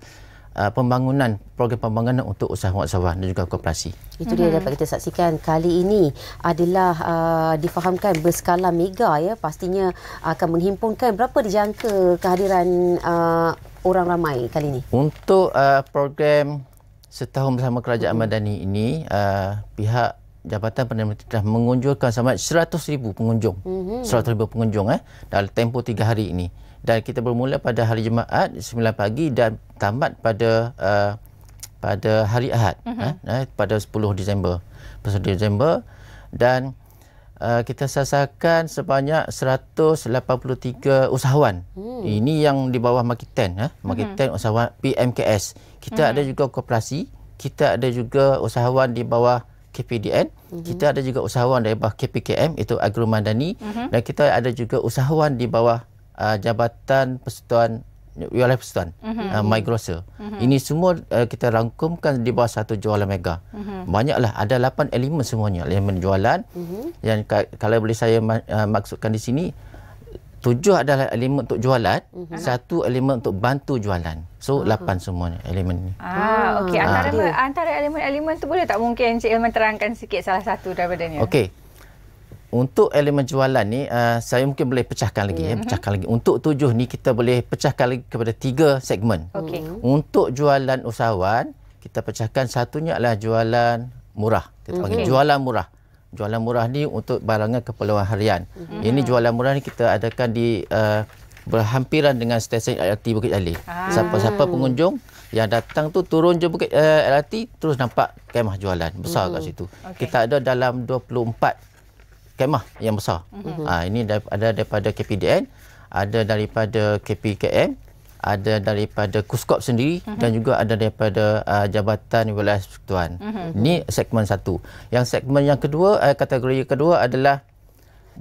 Uh, pembangunan program pembangunan untuk usahawan-usahawan dan juga koperasi. Itu dia mhm. dapat kita saksikan kali ini adalah uh, difahamkan berskala mega ya pastinya akan menghimpunkan berapa dijangka kehadiran uh, orang ramai kali ini. Untuk uh, program setahun bersama Kerajaan mhm. Madani ini uh, pihak Jabatan Perdana Menteri telah mengunjurkan sama 100 ribu pengunjung. Mm-hmm. 100 ribu pengunjung eh, dalam tempoh tiga hari ini. Dan kita bermula pada hari Jumaat 9 pagi dan tamat pada uh, pada hari Ahad. Mm-hmm. Eh, pada 10 Disember. 10 Disember. Dan uh, kita sasarkan sebanyak 183 usahawan. Mm. Ini yang di bawah Makitan. Eh. Makitan mm-hmm. usahawan PMKS. Kita mm-hmm. ada juga koperasi. Kita ada juga usahawan di bawah KPDN, mm-hmm. kita ada juga usahawan dari bawah KPKM itu Agro Mandani mm-hmm. dan kita ada juga usahawan di bawah uh, Jabatan Persatuan Wilayah Persatuan mm-hmm. uh, Migrosa. Mm-hmm. Ini semua uh, kita rangkumkan di bawah satu jualan mega. Mm-hmm. Banyaklah ada 8 elemen semuanya, elemen jualan. Mm-hmm. Yang kalau boleh saya uh, maksudkan di sini tujuh adalah elemen untuk jualan, mm -hmm. satu elemen untuk bantu jualan. So, mhm. lapan mm -hmm. semuanya elemen ni. Ah, ah. ah. okey. Antara antara elemen-elemen ah. tu boleh tak mungkin cik Ilman terangkan sikit salah satu daripada ni? Okey. Untuk elemen jualan ni, uh, saya mungkin boleh pecahkan lagi. Mm -hmm. ya, pecahkan lagi. Untuk tujuh ni, kita boleh pecahkan lagi kepada tiga segmen. Okay. Mhm. Untuk jualan usahawan, kita pecahkan satunya adalah jualan murah. Kita panggil okay. Mhm. jualan murah. Mm jualan murah ni untuk barangan keperluan harian. hmm Ini jualan murah ni kita adakan di uh, berhampiran dengan stesen LRT Bukit Jalil. Mm. Siapa-siapa pengunjung yang datang tu turun je Bukit uh, LRT terus nampak kemah jualan besar hmm kat mhm. situ. Okay. Kita ada dalam 24 kemah yang besar. hmm Ha, ini ada daripada KPDN, ada daripada KPKM, ada daripada KUSKOP sendiri mm-hmm. dan juga ada daripada uh, Jabatan Wilayah Persekutuan. Mm-hmm. Ini segmen satu. Yang segmen yang kedua, uh, kategori kedua adalah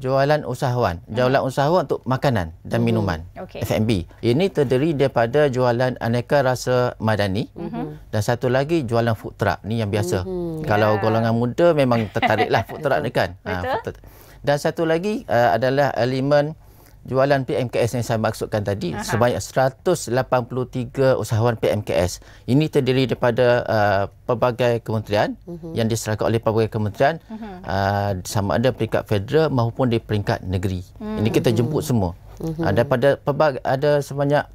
jualan usahawan. Mm-hmm. Jualan usahawan untuk makanan dan mhm. minuman, mm-hmm. okay. F&B. Ini terdiri daripada jualan aneka rasa madani mm-hmm. dan satu lagi jualan food truck. Ini yang biasa. Mm-hmm. Kalau yeah. golongan muda memang tertariklah food truck ni kan. Betul. Ha, food truck. Dan satu lagi uh, adalah elemen jualan PMKS yang saya maksudkan tadi Aha. sebanyak 183 usahawan PMKS. Ini terdiri daripada uh, pelbagai kementerian uh-huh. yang diserahkan oleh pelbagai kementerian uh-huh. uh, sama ada peringkat federal maupun di peringkat negeri. Uh-huh. Ini kita mhm. jemput semua. Uh-huh. Uh, daripada pelbagai, ada sebanyak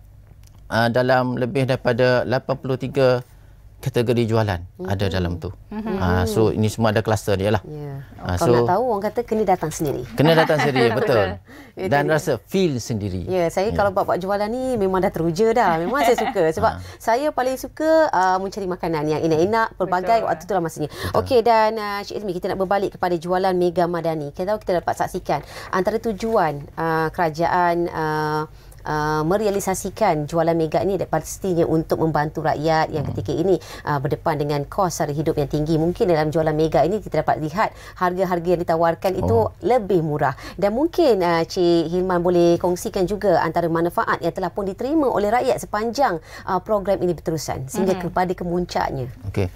uh, dalam lebih daripada 83 kategori jualan mm-hmm. ada dalam tu. Mm-hmm. Uh, so ini semua ada kluster dia lah. Yeah. Ya. Uh, so, Kalau nak tahu orang kata kena datang sendiri. Kena datang sendiri betul. Dan rasa feel sendiri. Ya, yeah, saya ya. kalau buat-buat jualan ni memang dah teruja dah. Memang saya suka. Sebab ha. saya paling suka uh, mencari makanan yang enak-enak, pelbagai Betul. waktu tu lah masanya. Okey, dan uh, Cik Ismi, kita nak berbalik kepada jualan Mega Madani. Kita tahu kita dapat saksikan antara tujuan uh, kerajaan uh, uh, merealisasikan jualan mega ini pastinya untuk membantu rakyat yang hmm. ketika ini uh, berdepan dengan kos hari hidup yang tinggi. Mungkin dalam jualan mega ini kita dapat lihat harga-harga yang ditawarkan itu oh. lebih murah. Dan mungkin uh, Cik Hilman boleh kongsikan juga antara manfaat yang telah pun diterima oleh rakyat sepanjang uh, program ini berterusan sehingga mm-hmm. kepada kemuncaknya. Okey.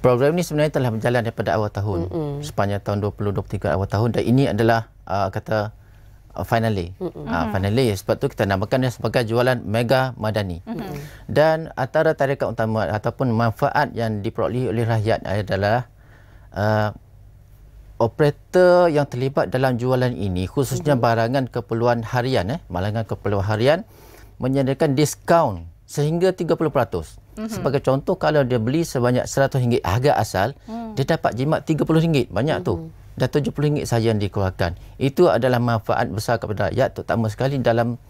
Program ini sebenarnya telah berjalan daripada awal tahun. Mm-hmm. Sepanjang tahun 2023 awal tahun dan ini adalah uh, kata Uh, finally mm -hmm. uh, finally sebab tu kita namakan dia sebagai jualan mega madani mm -hmm. dan antara tarikat utama ataupun manfaat yang diperoleh oleh rakyat adalah uh, operator yang terlibat dalam jualan ini khususnya mm -hmm. barangan keperluan harian eh barangan keperluan harian menyediakan diskaun sehingga 30% mm -hmm. sebagai contoh kalau dia beli sebanyak RM100 harga asal mm. dia dapat jimat RM30 banyak mm -hmm. tu dah RM70 sahaja yang dikeluarkan. Itu adalah manfaat besar kepada rakyat terutama sekali dalam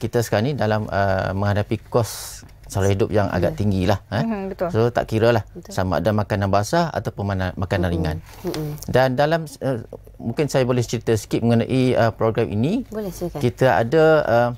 kita sekarang ni dalam uh, menghadapi kos sara hidup yang agak hmm. tinggi lah. Eh. Ha? Mm-hmm, hmm, So tak kira lah sama ada makanan basah ataupun makanan mm-hmm. ringan. Mm-hmm. Dan dalam uh, mungkin saya boleh cerita sikit mengenai uh, program ini. Boleh Kita ada... Uh,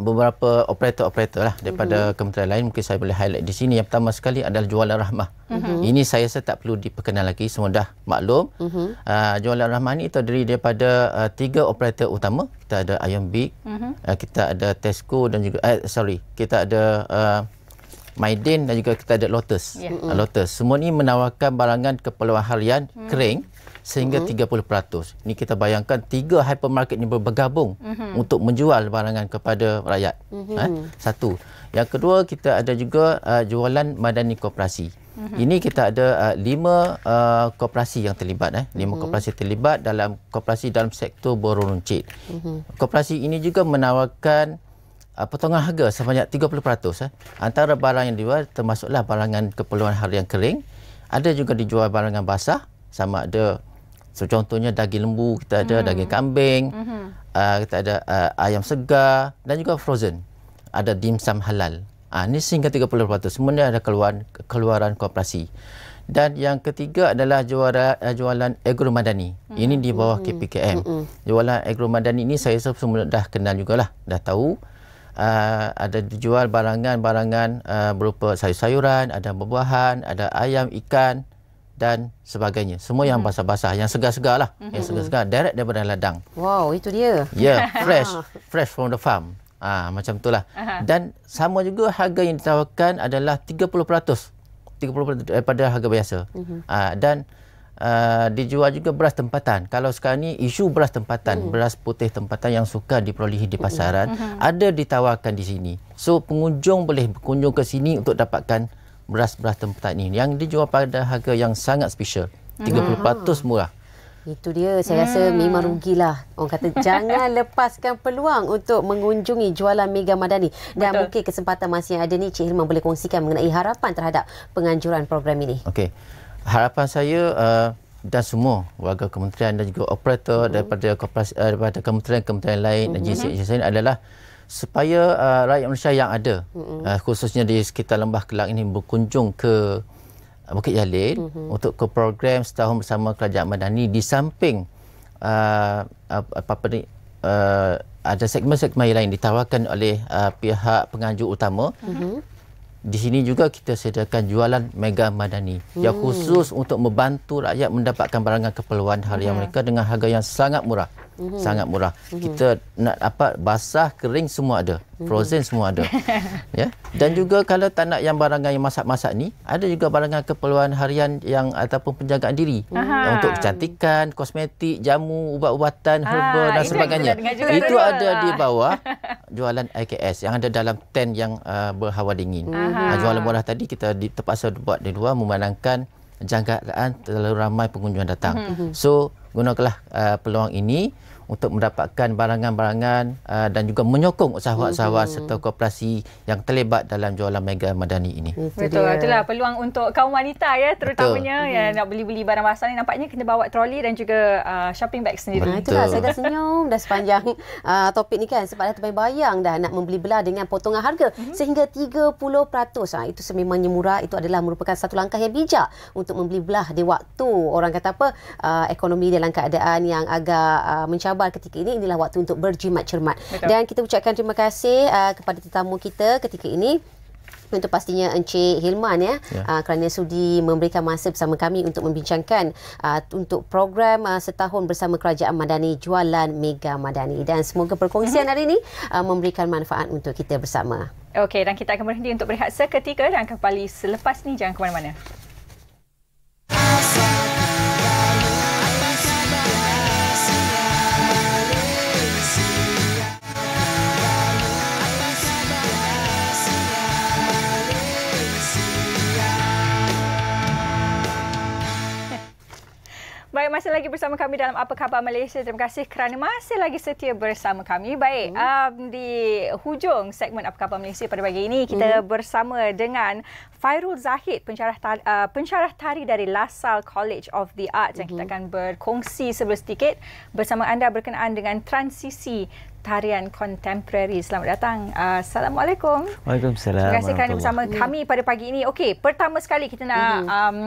beberapa operator-operator lah daripada mm-hmm. kementerian lain mungkin saya boleh highlight di sini yang pertama sekali adalah Jualan Rahmah. Mm-hmm. Ini saya saya tak perlu diperkenal lagi semua dah maklum. Mm-hmm. Uh, Jualan Rahmah ni terdiri daripada uh, tiga operator utama. Kita ada Ayam Big, mm-hmm. uh, kita ada Tesco dan juga uh, sorry, kita ada uh, Maidin dan juga kita ada Lotus. Yeah. Ya. Uh, Lotus. Semua ni menawarkan barangan keperluan harian mm-hmm. kering. mm sehingga mm-hmm. 30%. Ini kita bayangkan tiga hypermarket ini bergabung mm-hmm. untuk menjual barangan kepada rakyat. Mm-hmm. Eh, satu. Yang kedua, kita ada juga uh, jualan madani koperasi. Mm-hmm. Ini kita ada uh, lima uh, koperasi yang terlibat. Eh. Lima mm-hmm. koperasi terlibat dalam koperasi dalam sektor beruruncit. Mm-hmm. Koperasi ini juga menawarkan uh, potongan harga sebanyak 30%. Eh. Antara barang yang dijual termasuklah barangan keperluan harian kering. Ada juga dijual barangan basah sama ada So contohnya daging lembu kita ada, mm. daging kambing, hmm uh, kita ada uh, ayam segar dan juga frozen. Ada dimsum halal. Ah uh, ni sehingga 30%. Semuanya ada keluaran keluaran kooperasi Dan yang ketiga adalah juara, uh, jualan agro madani. Mm. Ini di bawah mm-hmm. KPKM. hmm Jualan agro madani ini saya rasa semua dah kenal juga lah dah tahu. Uh, ada dijual barangan-barangan uh, berupa sayur-sayuran, ada buah-buahan, ada ayam, ikan, dan sebagainya. Semua yang hmm. basah-basah, yang segar-segar lah. hmm Yang segar-segar, hmm. direct daripada ladang. Wow, itu dia. Ya, yeah, fresh. fresh from the farm. Ah ha, Macam itulah. Dan sama juga harga yang ditawarkan adalah 30%. 30% daripada harga biasa. hmm Ha, dan uh, dijual juga beras tempatan. Kalau sekarang ni isu beras tempatan, hmm beras putih tempatan yang suka diperolehi di pasaran, hmm ada ditawarkan di sini. So, pengunjung boleh berkunjung ke sini untuk dapatkan beras-beras tempatan ini yang dijual pada harga yang sangat special. 30% hmm. murah. Itu dia. Saya hmm. rasa memang rugilah. Orang kata jangan lepaskan peluang untuk mengunjungi jualan Mega Madani. Dan Betul. mungkin kesempatan masih ada ni Cik Hilman boleh kongsikan mengenai harapan terhadap penganjuran program ini. Okey. Harapan saya uh, dan semua warga kementerian dan juga operator hmm. daripada, eh, kementerian-kementerian lain hmm. dan JCC lain adalah supaya uh, rakyat Malaysia yang ada mm-hmm. uh, khususnya di sekitar Lembah Kelang ini berkunjung ke uh, Bukit Jalil mm-hmm. untuk ke program setahun bersama Kerajaan Madani di samping uh, apa apa ni uh, ada segmen-segmen lain ditawarkan oleh uh, pihak penganjur utama. Mm-hmm. Di sini juga kita sediakan jualan Mega Madani hmm. yang mm. khusus untuk membantu rakyat mendapatkan barangan keperluan harian okay. Mm-hmm. mereka dengan harga yang sangat murah mm-hmm. sangat murah. Mm-hmm. Kita nak apa? basah, kering semua ada. Mm-hmm. Frozen semua ada. ya. Yeah? Dan juga kalau tak nak yang barangan yang masak-masak ni, ada juga barangan keperluan harian yang ataupun penjagaan diri. Mm-hmm. Untuk kecantikan, kosmetik, jamu, ubat-ubatan, herba ah, dan sebagainya. Juga itu ada di bawah jualan IKS yang ada dalam ten yang uh, berhawa dingin. Mm-hmm. Jualan murah tadi kita terpaksa buat di luar memandangkan jangkaan terlalu ramai pengunjung datang. Mm-hmm. So gunakanlah uh, peluang ini untuk mendapatkan barangan-barangan uh, dan juga menyokong usahawan-usahawan mm-hmm. serta koperasi yang terlibat dalam jualan mega madani ini. Betul, Betul itulah peluang untuk kaum wanita ya terutamanya Betul. Mm-hmm. yang mm. nak beli-beli barang basah ni nampaknya kena bawa troli dan juga uh, shopping bag sendiri. Betul. Ah, itulah saya dah senyum dah sepanjang uh, topik ni kan sebab dah terbayang bayang dah nak membeli belah dengan potongan harga mm-hmm. sehingga 30%. Ha, ah, itu sememangnya murah itu adalah merupakan satu langkah yang bijak untuk membeli belah di waktu orang kata apa uh, ekonomi dalam keadaan yang agak uh, mencabar khabar ketika ini inilah waktu untuk berjimat cermat. Betul. Dan kita ucapkan terima kasih uh, kepada tetamu kita ketika ini untuk pastinya Encik Hilman ya, ya. Uh, kerana sudi memberikan masa bersama kami untuk membincangkan uh, untuk program uh, setahun bersama Kerajaan Madani Jualan Mega Madani dan semoga perkongsian mhm. hari ini uh, memberikan manfaat untuk kita bersama. Okey dan kita akan berhenti untuk berehat seketika dan kembali selepas ni jangan ke mana-mana. Baik, masih lagi bersama kami dalam Apa Khabar Malaysia. Terima kasih kerana masih lagi setia bersama kami. Baik, hmm. um, di hujung segmen Apa Khabar Malaysia pada pagi ini, kita mm. bersama dengan Fairul Zahid, pensyarah, ta- uh, pensyarah tari dari LaSalle College of the Arts yang kita hmm. akan berkongsi sebelum sedikit bersama anda berkenaan dengan transisi tarian contemporary. Selamat datang. Uh, Assalamualaikum. Waalaikumsalam. Terima kasih kerana bersama hmm. kami pada pagi ini. Okey, pertama sekali kita nak... Mm. Um,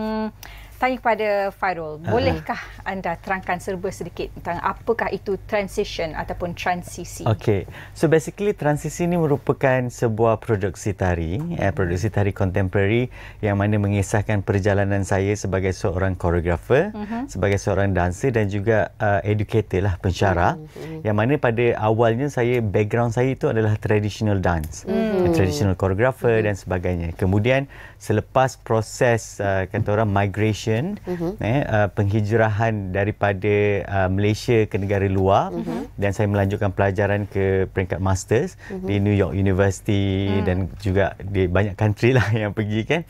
tanya kepada Fairul, uh-huh. bolehkah anda terangkan serba sedikit tentang apakah itu transition ataupun transisi? Okay, so basically transisi ini merupakan sebuah produksi tari, eh, hmm. produksi tari contemporary yang mana mengisahkan perjalanan saya sebagai seorang choreographer, uh-huh. Mhm. sebagai seorang dancer dan juga uh, educator lah, pensyarah. Uh-huh. Yang mana pada awalnya saya background saya itu adalah traditional dance, uh-huh. traditional choreographer uh-huh. dan sebagainya. Kemudian selepas proses uh, kata orang migration migration, mm-hmm. eh, uh, penghijrahan daripada uh, Malaysia ke negara luar mm-hmm. dan saya melanjutkan pelajaran ke peringkat masters mm-hmm. di New York University mm. dan juga di banyak country lah yang pergi kan.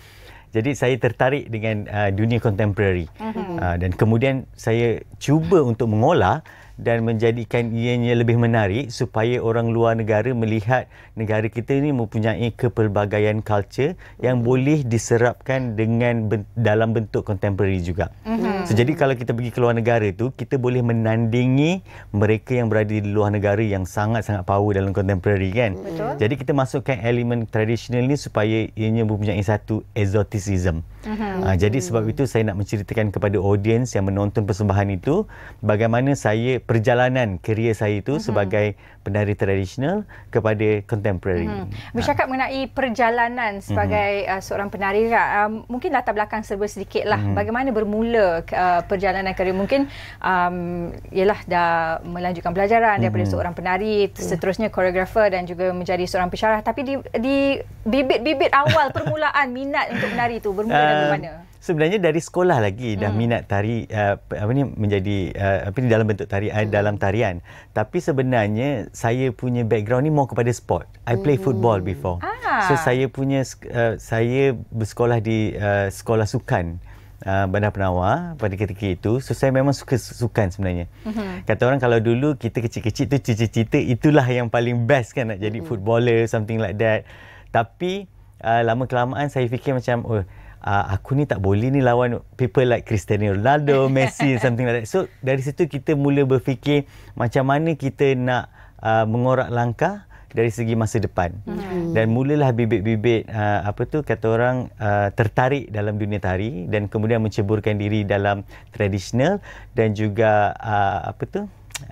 Jadi saya tertarik dengan uh, dunia contemporary mm-hmm. uh, dan kemudian saya cuba untuk mengolah dan menjadikan ianya lebih menarik supaya orang luar negara melihat negara kita ini mempunyai kepelbagaian culture yang hmm. boleh diserapkan dengan dalam bentuk contemporary juga. Mm-hmm. So, jadi kalau kita pergi ke luar negara itu, kita boleh menandingi mereka yang berada di luar negara yang sangat-sangat power dalam contemporary kan. Mm-hmm. Jadi kita masukkan elemen tradisional ini supaya ianya mempunyai satu exoticism. Mm-hmm. Ha, jadi sebab itu saya nak menceritakan kepada audience yang menonton persembahan itu bagaimana saya perjalanan kerjaya saya itu mm-hmm. sebagai penari tradisional kepada contemporary. Mm-hmm. Bercakap ha. mengenai perjalanan sebagai mm-hmm. uh, seorang penari, uh, um, mungkin latar belakang serba sedikitlah. Mm-hmm. Bagaimana bermula uh, perjalanan kerjaya? Mungkin um, ialah dah melanjutkan pelajaran mm-hmm. daripada mhm. seorang penari, seterusnya koreografer dan juga menjadi seorang pesarah. Tapi di, bibit-bibit awal permulaan minat untuk menari itu bermula uh, dari mana? sebenarnya dari sekolah lagi dah hmm. minat tari uh, apa ni menjadi uh, apa ni dalam bentuk tari eh, hmm. dalam tarian tapi sebenarnya saya punya background ni more kepada sport i play hmm. football before ah. so saya punya uh, saya bersekolah di uh, sekolah sukan Uh, Bandar Penawar pada ketika itu so saya memang suka sukan sebenarnya mm-hmm. kata orang kalau dulu kita kecil-kecil tu cita-cita itulah yang paling best kan nak jadi mm-hmm. footballer something like that tapi uh, lama-kelamaan saya fikir macam oh, uh, aku ni tak boleh ni lawan people like Cristiano Ronaldo, Messi something like that. So dari situ kita mula berfikir macam mana kita nak uh, mengorak langkah dari segi masa depan. Hmm. Dan mulalah bibit-bibit uh, apa tu kata orang uh, tertarik dalam dunia tari dan kemudian menceburkan diri dalam tradisional dan juga uh, apa tu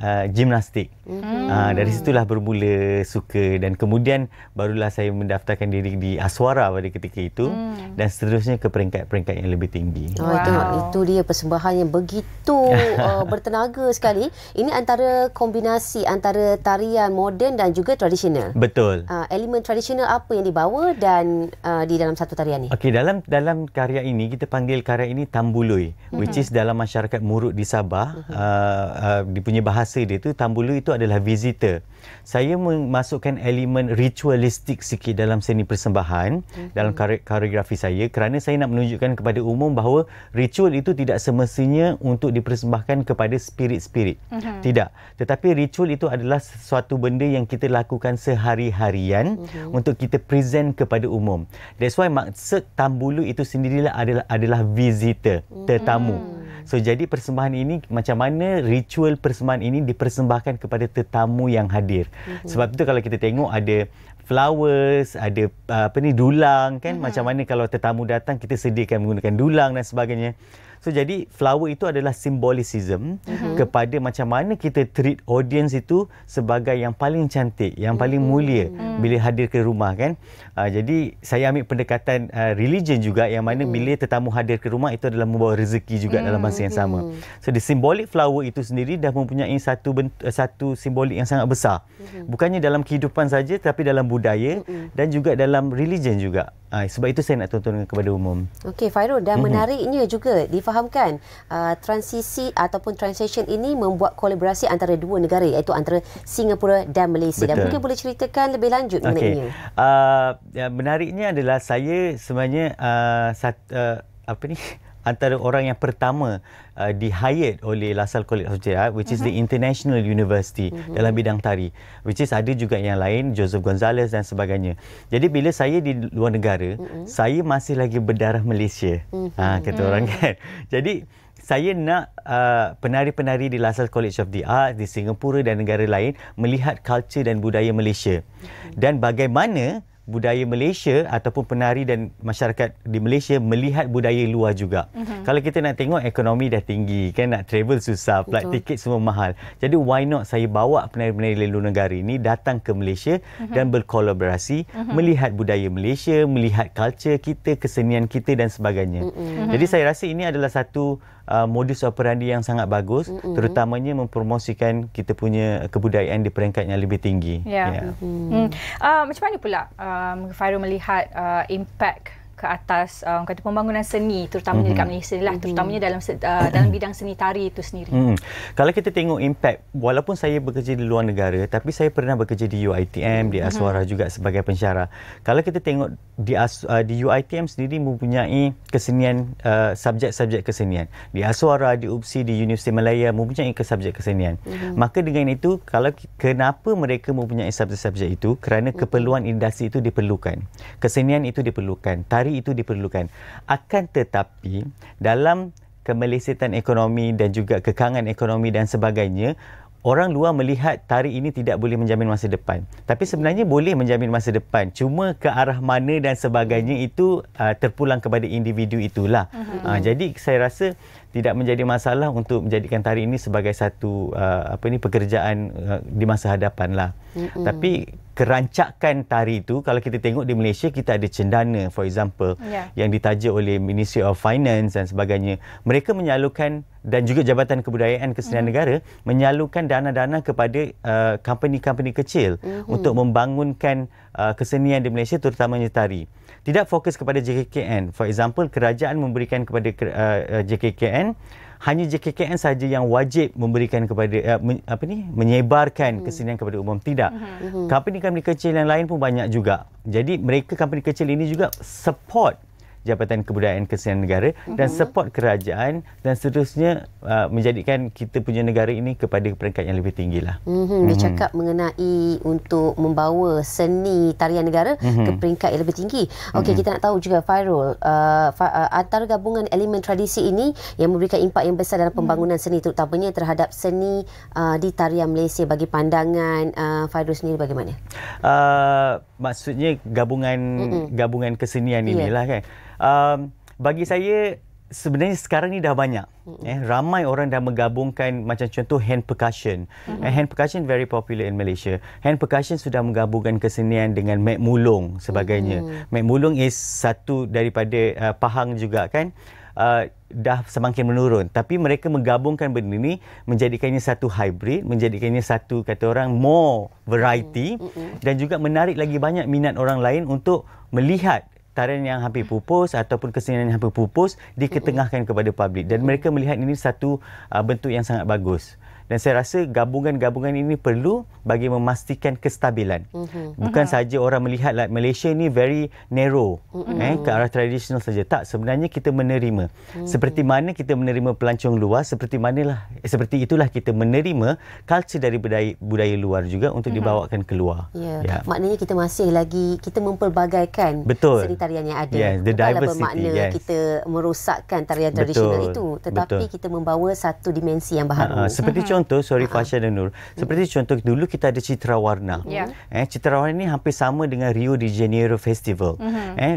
uh, gimnastik. Mm-hmm. Uh, dari situlah bermula suka dan kemudian barulah saya mendaftarkan diri di Aswara pada ketika itu mm. dan seterusnya ke peringkat-peringkat yang lebih tinggi. Oh, wow. itu, itu dia persembahan yang begitu uh, bertenaga sekali. Ini antara kombinasi antara tarian moden dan juga tradisional. Betul. Uh, elemen tradisional apa yang dibawa dan uh, di dalam satu tarian ini? Okey, dalam dalam karya ini kita panggil karya ini tambuloi mm-hmm. which is dalam masyarakat Murut di Sabah mm-hmm. uh, uh, dipunyai bahasa dia tu tambulu itu adalah visitor. Saya memasukkan elemen ritualistik sikit dalam seni persembahan mm-hmm. dalam koreografi saya kerana saya nak menunjukkan kepada umum bahawa ritual itu tidak semestinya untuk dipersembahkan kepada spirit-spirit. Mm-hmm. Tidak. Tetapi ritual itu adalah sesuatu benda yang kita lakukan sehari-harian mm-hmm. untuk kita present kepada umum. That's why maksud tambulu itu sendirilah adalah adalah visitor, mhm. tetamu. Mm-hmm. So jadi persembahan ini macam mana ritual persembahan ini dipersembahkan kepada tetamu yang hadir. Mm-hmm. Sebab itu kalau kita tengok ada flowers, ada apa ni dulang kan mm-hmm. macam mana kalau tetamu datang kita sediakan menggunakan dulang dan sebagainya. So jadi flower itu adalah simbolisism mm-hmm. kepada macam mana kita treat audience itu sebagai yang paling cantik, yang paling mm-hmm. mulia mhm. bila hadir ke rumah kan. Uh, jadi saya ambil pendekatan uh, religion juga yang mana mm-hmm. bila tetamu hadir ke rumah itu adalah membawa rezeki juga mm-hmm. dalam masa yang sama. Mhm. So the symbolic flower itu sendiri dah mempunyai satu bent- eh, satu simbolik yang sangat besar. Mm-hmm. Bukannya dalam kehidupan saja tapi dalam budaya mm-hmm. dan juga dalam religion juga. Uh, sebab itu saya nak tontonkan kepada umum. Okey Fairo dan mm-hmm. menariknya juga di fahamkan uh, transisi ataupun transition ini membuat kolaborasi antara dua negara iaitu antara Singapura dan Malaysia Betul. dan mungkin boleh ceritakan lebih lanjut okay. mengenai ini. Uh, yang menariknya adalah saya sebenarnya uh, sat, uh, apa ni antara orang yang pertama uh, di hired oleh Lasalle College of Jaya which is uh -huh. the mhm. international university uh mhm. -huh. dalam bidang tari which is ada juga yang lain Joseph Gonzalez dan sebagainya jadi bila saya di luar negara uh mhm. -huh. saya masih lagi berdarah Malaysia uh -huh. ha, kata uh -huh. orang kan jadi saya nak uh, penari-penari uh, di Lasalle College of the Arts di Singapura dan negara lain melihat kultur dan budaya Malaysia uh -huh. dan bagaimana budaya Malaysia ataupun penari dan masyarakat di Malaysia melihat budaya luar juga. Mm-hmm. Kalau kita nak tengok ekonomi dah tinggi kan nak travel susah, flight tiket semua mahal. Jadi why not saya bawa penari-penari dari luar negara ini datang ke Malaysia mm-hmm. dan berkolaborasi mm-hmm. melihat budaya Malaysia, melihat culture kita, kesenian kita dan sebagainya. Mm-hmm. Jadi mhm. saya rasa ini adalah satu uh, modus operandi yang sangat bagus mm-hmm. terutamanya mempromosikan kita punya kebudayaan di peringkat yang lebih tinggi. Yeah. Yeah. Mm-hmm. Mm. Uh, macam mana pula um, Fairu melihat uh, impact ke atas um, kata pembangunan seni terutamanya mm-hmm. dekat Malaysia lah mm-hmm. terutamanya dalam uh, dalam bidang seni tari itu sendiri. Mm. Kalau kita tengok impact walaupun saya bekerja di luar negara tapi saya pernah bekerja di UiTM di mhm. Aswara juga sebagai pensyarah. Kalau kita tengok di As, uh, di UiTM sendiri mempunyai kesenian uh, subjek-subjek kesenian. Di Aswara, di UPSI, di Universiti Malaya mempunyai ke subjek kesenian. Mm-hmm. Maka dengan itu kalau kenapa mereka mempunyai subjek-subjek itu kerana mm-hmm. keperluan industri itu diperlukan. Kesenian itu diperlukan hari itu diperlukan. Akan tetapi dalam kemelesetan ekonomi dan juga kekangan ekonomi dan sebagainya, orang luar melihat tarikh ini tidak boleh menjamin masa depan. Tapi sebenarnya boleh menjamin masa depan. Cuma ke arah mana dan sebagainya itu uh, terpulang kepada individu itulah. Uh-huh. Uh, jadi saya rasa tidak menjadi masalah untuk menjadikan tari ini sebagai satu uh, apa ini pekerjaan uh, di masa hadapan lah. Mm-hmm. Tapi kerancakan tari itu kalau kita tengok di Malaysia kita ada cendana for example yeah. yang ditaja oleh Ministry of Finance dan sebagainya. Mereka menyalurkan dan juga Jabatan Kebudayaan Kesenian mm-hmm. Negara menyalurkan dana-dana kepada uh, company-company kecil mm-hmm. untuk membangunkan uh, kesenian di Malaysia terutamanya tari. Mm-hmm tidak fokus kepada JKKN. For example, kerajaan memberikan kepada uh, uh JKKN hanya JKKN saja yang wajib memberikan kepada uh, men, apa ni menyebarkan hmm. kesenian kepada umum tidak. Hmm. Company-company kecil yang lain pun banyak juga. Jadi mereka company kecil ini juga support Jabatan Kebudayaan Kesenian Negara mm-hmm. dan mhm. support kerajaan dan seterusnya uh, menjadikan kita punya negara ini kepada peringkat yang lebih tinggi lah. Mm-hmm. Dia mhm. cakap mm-hmm. mengenai untuk membawa seni tarian negara mm-hmm. ke peringkat yang lebih tinggi. Okey, mm-hmm. kita nak tahu juga Fairul, uh, fa- uh, antara gabungan elemen tradisi ini yang memberikan impak yang besar dalam mhm. pembangunan mm-hmm. seni terutamanya terhadap seni uh, di tarian Malaysia bagi pandangan uh, Fairul sendiri bagaimana? Uh, maksudnya gabungan mm-hmm. gabungan kesenian ya. inilah yeah. kan um, bagi saya sebenarnya sekarang ni dah banyak mm-hmm. eh ramai orang dah menggabungkan macam contoh hand percussion mm-hmm. eh, hand percussion very popular in Malaysia hand percussion sudah menggabungkan kesenian dengan mek mulung sebagainya mm-hmm. mek mulung is satu daripada uh, pahang juga kan Uh, dah semakin menurun tapi mereka menggabungkan benda ni menjadikannya satu hybrid menjadikannya satu kata orang more variety mm-hmm. dan juga menarik lagi banyak minat orang lain untuk melihat tarian yang hampir pupus ataupun kesenian yang hampir pupus diketengahkan kepada publik dan mereka melihat ini satu uh, bentuk yang sangat bagus dan saya rasa gabungan-gabungan ini perlu bagi memastikan kestabilan. Mm-hmm. Bukan mm-hmm. saja orang melihat like, lah, Malaysia ini very narrow mm-hmm. eh, ke arah tradisional saja. Tak, sebenarnya kita menerima. Mm-hmm. Seperti mana kita menerima pelancong luar, seperti manalah eh, seperti itulah kita menerima culture dari budaya, budaya luar juga untuk mm-hmm. dibawakan keluar. Yeah. Yeah. Maknanya kita masih lagi kita memperbagaikan Betul. seni tarian yang ada. Yes, the Bukanlah bermakna yes. kita merosakkan tarian Betul. tradisional itu, tetapi Betul. kita membawa satu dimensi yang baru. Uh-huh. Ha, ha. Seperti mm-hmm. contoh contoh sorry uh-huh. Fasha dan Nur seperti mm-hmm. contoh dulu kita ada citra warna yeah. eh citra warna ini hampir sama dengan Rio de Janeiro Festival uh-huh. eh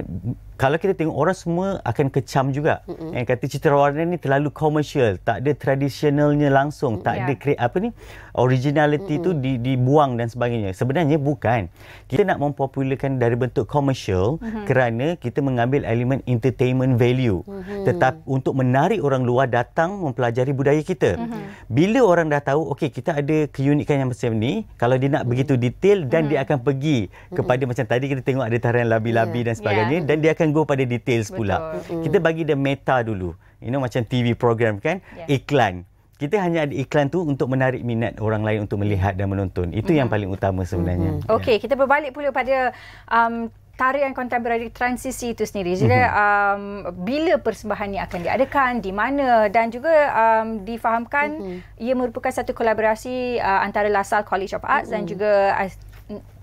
kalau kita tengok orang semua akan kecam juga. Mm-hmm. Eh kata citrawarna ni terlalu komersial, tak ada tradisionalnya langsung, tak ya. ada create apa ni originality mm-hmm. tu di, dibuang dan sebagainya. Sebenarnya bukan. Kita nak mempopularkan dari bentuk komersial mm-hmm. kerana kita mengambil elemen entertainment value. Mm-hmm. Tetap untuk menarik orang luar datang mempelajari budaya kita. Mm-hmm. Bila orang dah tahu okey kita ada keunikan yang macam ni, kalau dia nak mm-hmm. begitu detail dan mm-hmm. dia akan pergi kepada mm-hmm. macam tadi kita tengok ada tarian labi-labi yeah. dan sebagainya yeah. dan dia akan akan go pada details Betul. pula. mm Kita bagi dia meta dulu. You know macam TV program kan, yeah. iklan. Kita hanya ada iklan tu untuk menarik minat orang lain untuk melihat dan menonton. Itu mm yang paling utama sebenarnya. Mm-hmm. Yeah. Okey, ya. kita berbalik pula pada um, tarian contemporary transisi itu sendiri. Jadi mm-hmm. um, bila persembahan ini akan diadakan, di mana dan juga um, difahamkan mm-hmm. ia merupakan satu kolaborasi uh, antara LaSalle College of Arts mm-hmm. dan juga uh,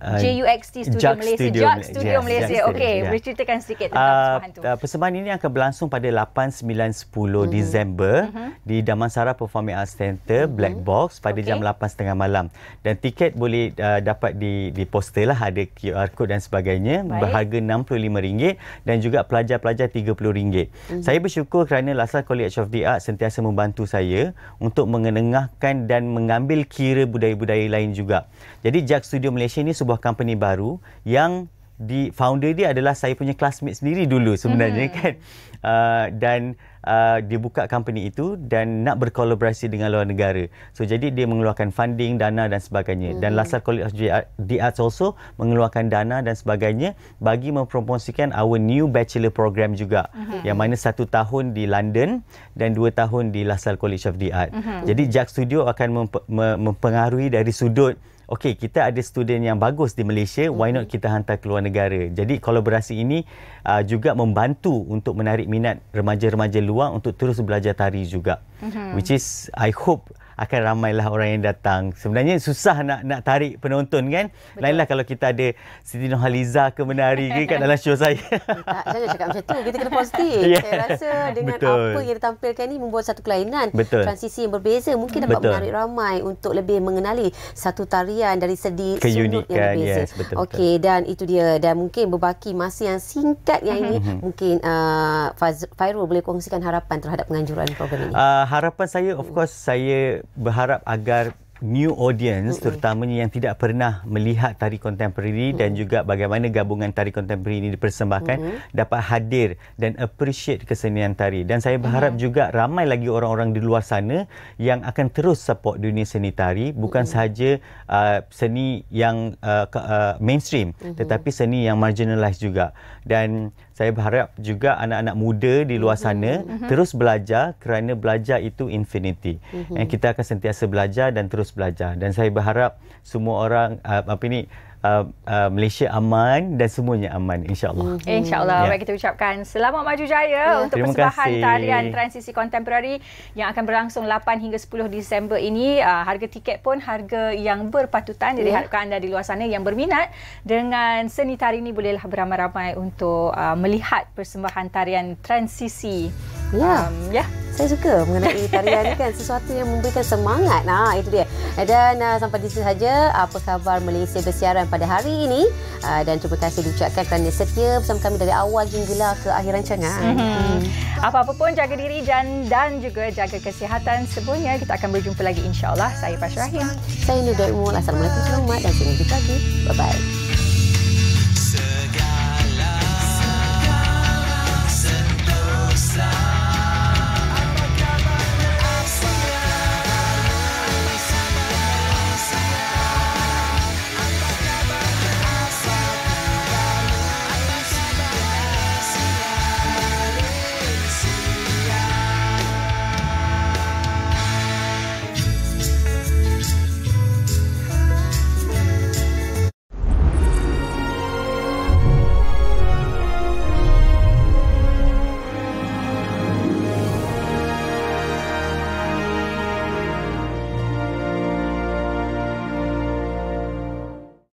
Uh, JUXT Studio Juk Malaysia. Studio, Juk Studio yes, Malaysia. Yes, Okey, yeah. boleh ceritakan sedikit tentang uh, persembahan tu. Uh, persembahan ini akan berlangsung pada 8, 9, 10 mm -hmm. Disember mm -hmm. di Damansara Performing Arts Center mm -hmm. Black Box pada okay. jam 8.30 malam. Dan tiket boleh uh, dapat di, di poster lah. Ada QR code dan sebagainya. Baik. Berharga RM65 dan juga pelajar-pelajar RM30. Mm -hmm. Saya bersyukur kerana Lasalle College of the Arts sentiasa membantu saya untuk mengenengahkan dan mengambil kira budaya-budaya lain juga. Jadi, Jack Studio Malaysia ini sebuah sebuah company baru yang di founder dia adalah saya punya classmate sendiri dulu sebenarnya hmm. kan. Uh, dan uh, dia buka company itu dan nak berkolaborasi dengan luar negara. So jadi dia mengeluarkan funding, dana dan sebagainya. Hmm. Dan mm-hmm. Lasar College of the Arts also mengeluarkan dana dan sebagainya bagi mempromosikan our new bachelor program juga. Hmm. Yang mana satu tahun di London dan dua tahun di Lasar College of the Arts. Hmm. Jadi Jack Studio akan mempengaruhi dari sudut okay, kita ada student yang bagus di Malaysia, why not mm-hmm. kita hantar ke luar negara? Jadi kolaborasi ini uh, juga membantu untuk menarik minat remaja-remaja luar untuk terus belajar tari juga. Uh-huh. Which is, I hope akan ramailah orang yang datang. Sebenarnya susah nak nak tarik penonton kan? Betul. Lainlah kalau kita ada Siti Nurhaliza ke menari ke kat dalam show saya. Eh, tak, jangan cakap macam tu. Kita kena positif. Yeah. Saya rasa dengan Betul. apa yang ditampilkan ni membuat satu kelainan. Betul. Transisi yang berbeza. Mungkin dapat Betul. menarik ramai untuk lebih mengenali satu tarian dari sedi sudut yang berbeza. Yes. Okey dan itu dia. Dan mungkin berbaki masa yang singkat yang ini mm-hmm. mungkin uh, Fairul boleh kongsikan harapan terhadap penganjuran program ini. Uh, harapan saya of course saya berharap agar new audience mm-hmm. terutamanya yang tidak pernah melihat tari contemporary mm-hmm. dan juga bagaimana gabungan tari contemporary ini dipersembahkan mm-hmm. dapat hadir dan appreciate kesenian tari dan saya berharap mm-hmm. juga ramai lagi orang-orang di luar sana yang akan terus support dunia seni tari bukan mm-hmm. sahaja uh, seni yang uh, uh, mainstream mm-hmm. tetapi seni yang marginalized juga dan saya berharap juga anak-anak muda di luar mhm. sana mm -hmm. terus belajar kerana belajar itu infinity. Mm -hmm. Kita akan sentiasa belajar dan terus belajar dan saya berharap semua orang eh, apa ini uh, uh, Malaysia aman dan semuanya aman insyaallah. Mm-hmm. Insyaallah. Yeah. Baik kita ucapkan selamat maju jaya yeah. untuk Terima persembahan kasih. tarian transisi kontemporari yang akan berlangsung 8 hingga 10 Disember ini. Uh, harga tiket pun harga yang berpatutan. Jadi ya. yeah. harapkan anda di luar sana yang berminat dengan seni tari ini bolehlah beramai-ramai untuk uh, melihat persembahan tarian transisi. Ya. Um, yeah. Saya suka mengenai tarian ni kan sesuatu yang memberikan semangat. Nah, itu dia. Dan uh, sampai di sini saja apa khabar Malaysia bersiaran pada hari ini uh, dan terima kasih diucapkan kerana setia bersama kami dari awal hingga lah ke akhir rancangan. Mm-hmm. Hmm. Apa-apa pun jaga diri dan dan juga jaga kesihatan sebenarnya kita akan berjumpa lagi insya-Allah. Saya Fash Saya Nur Assalamualaikum selamat dan sampai jumpa Bye bye.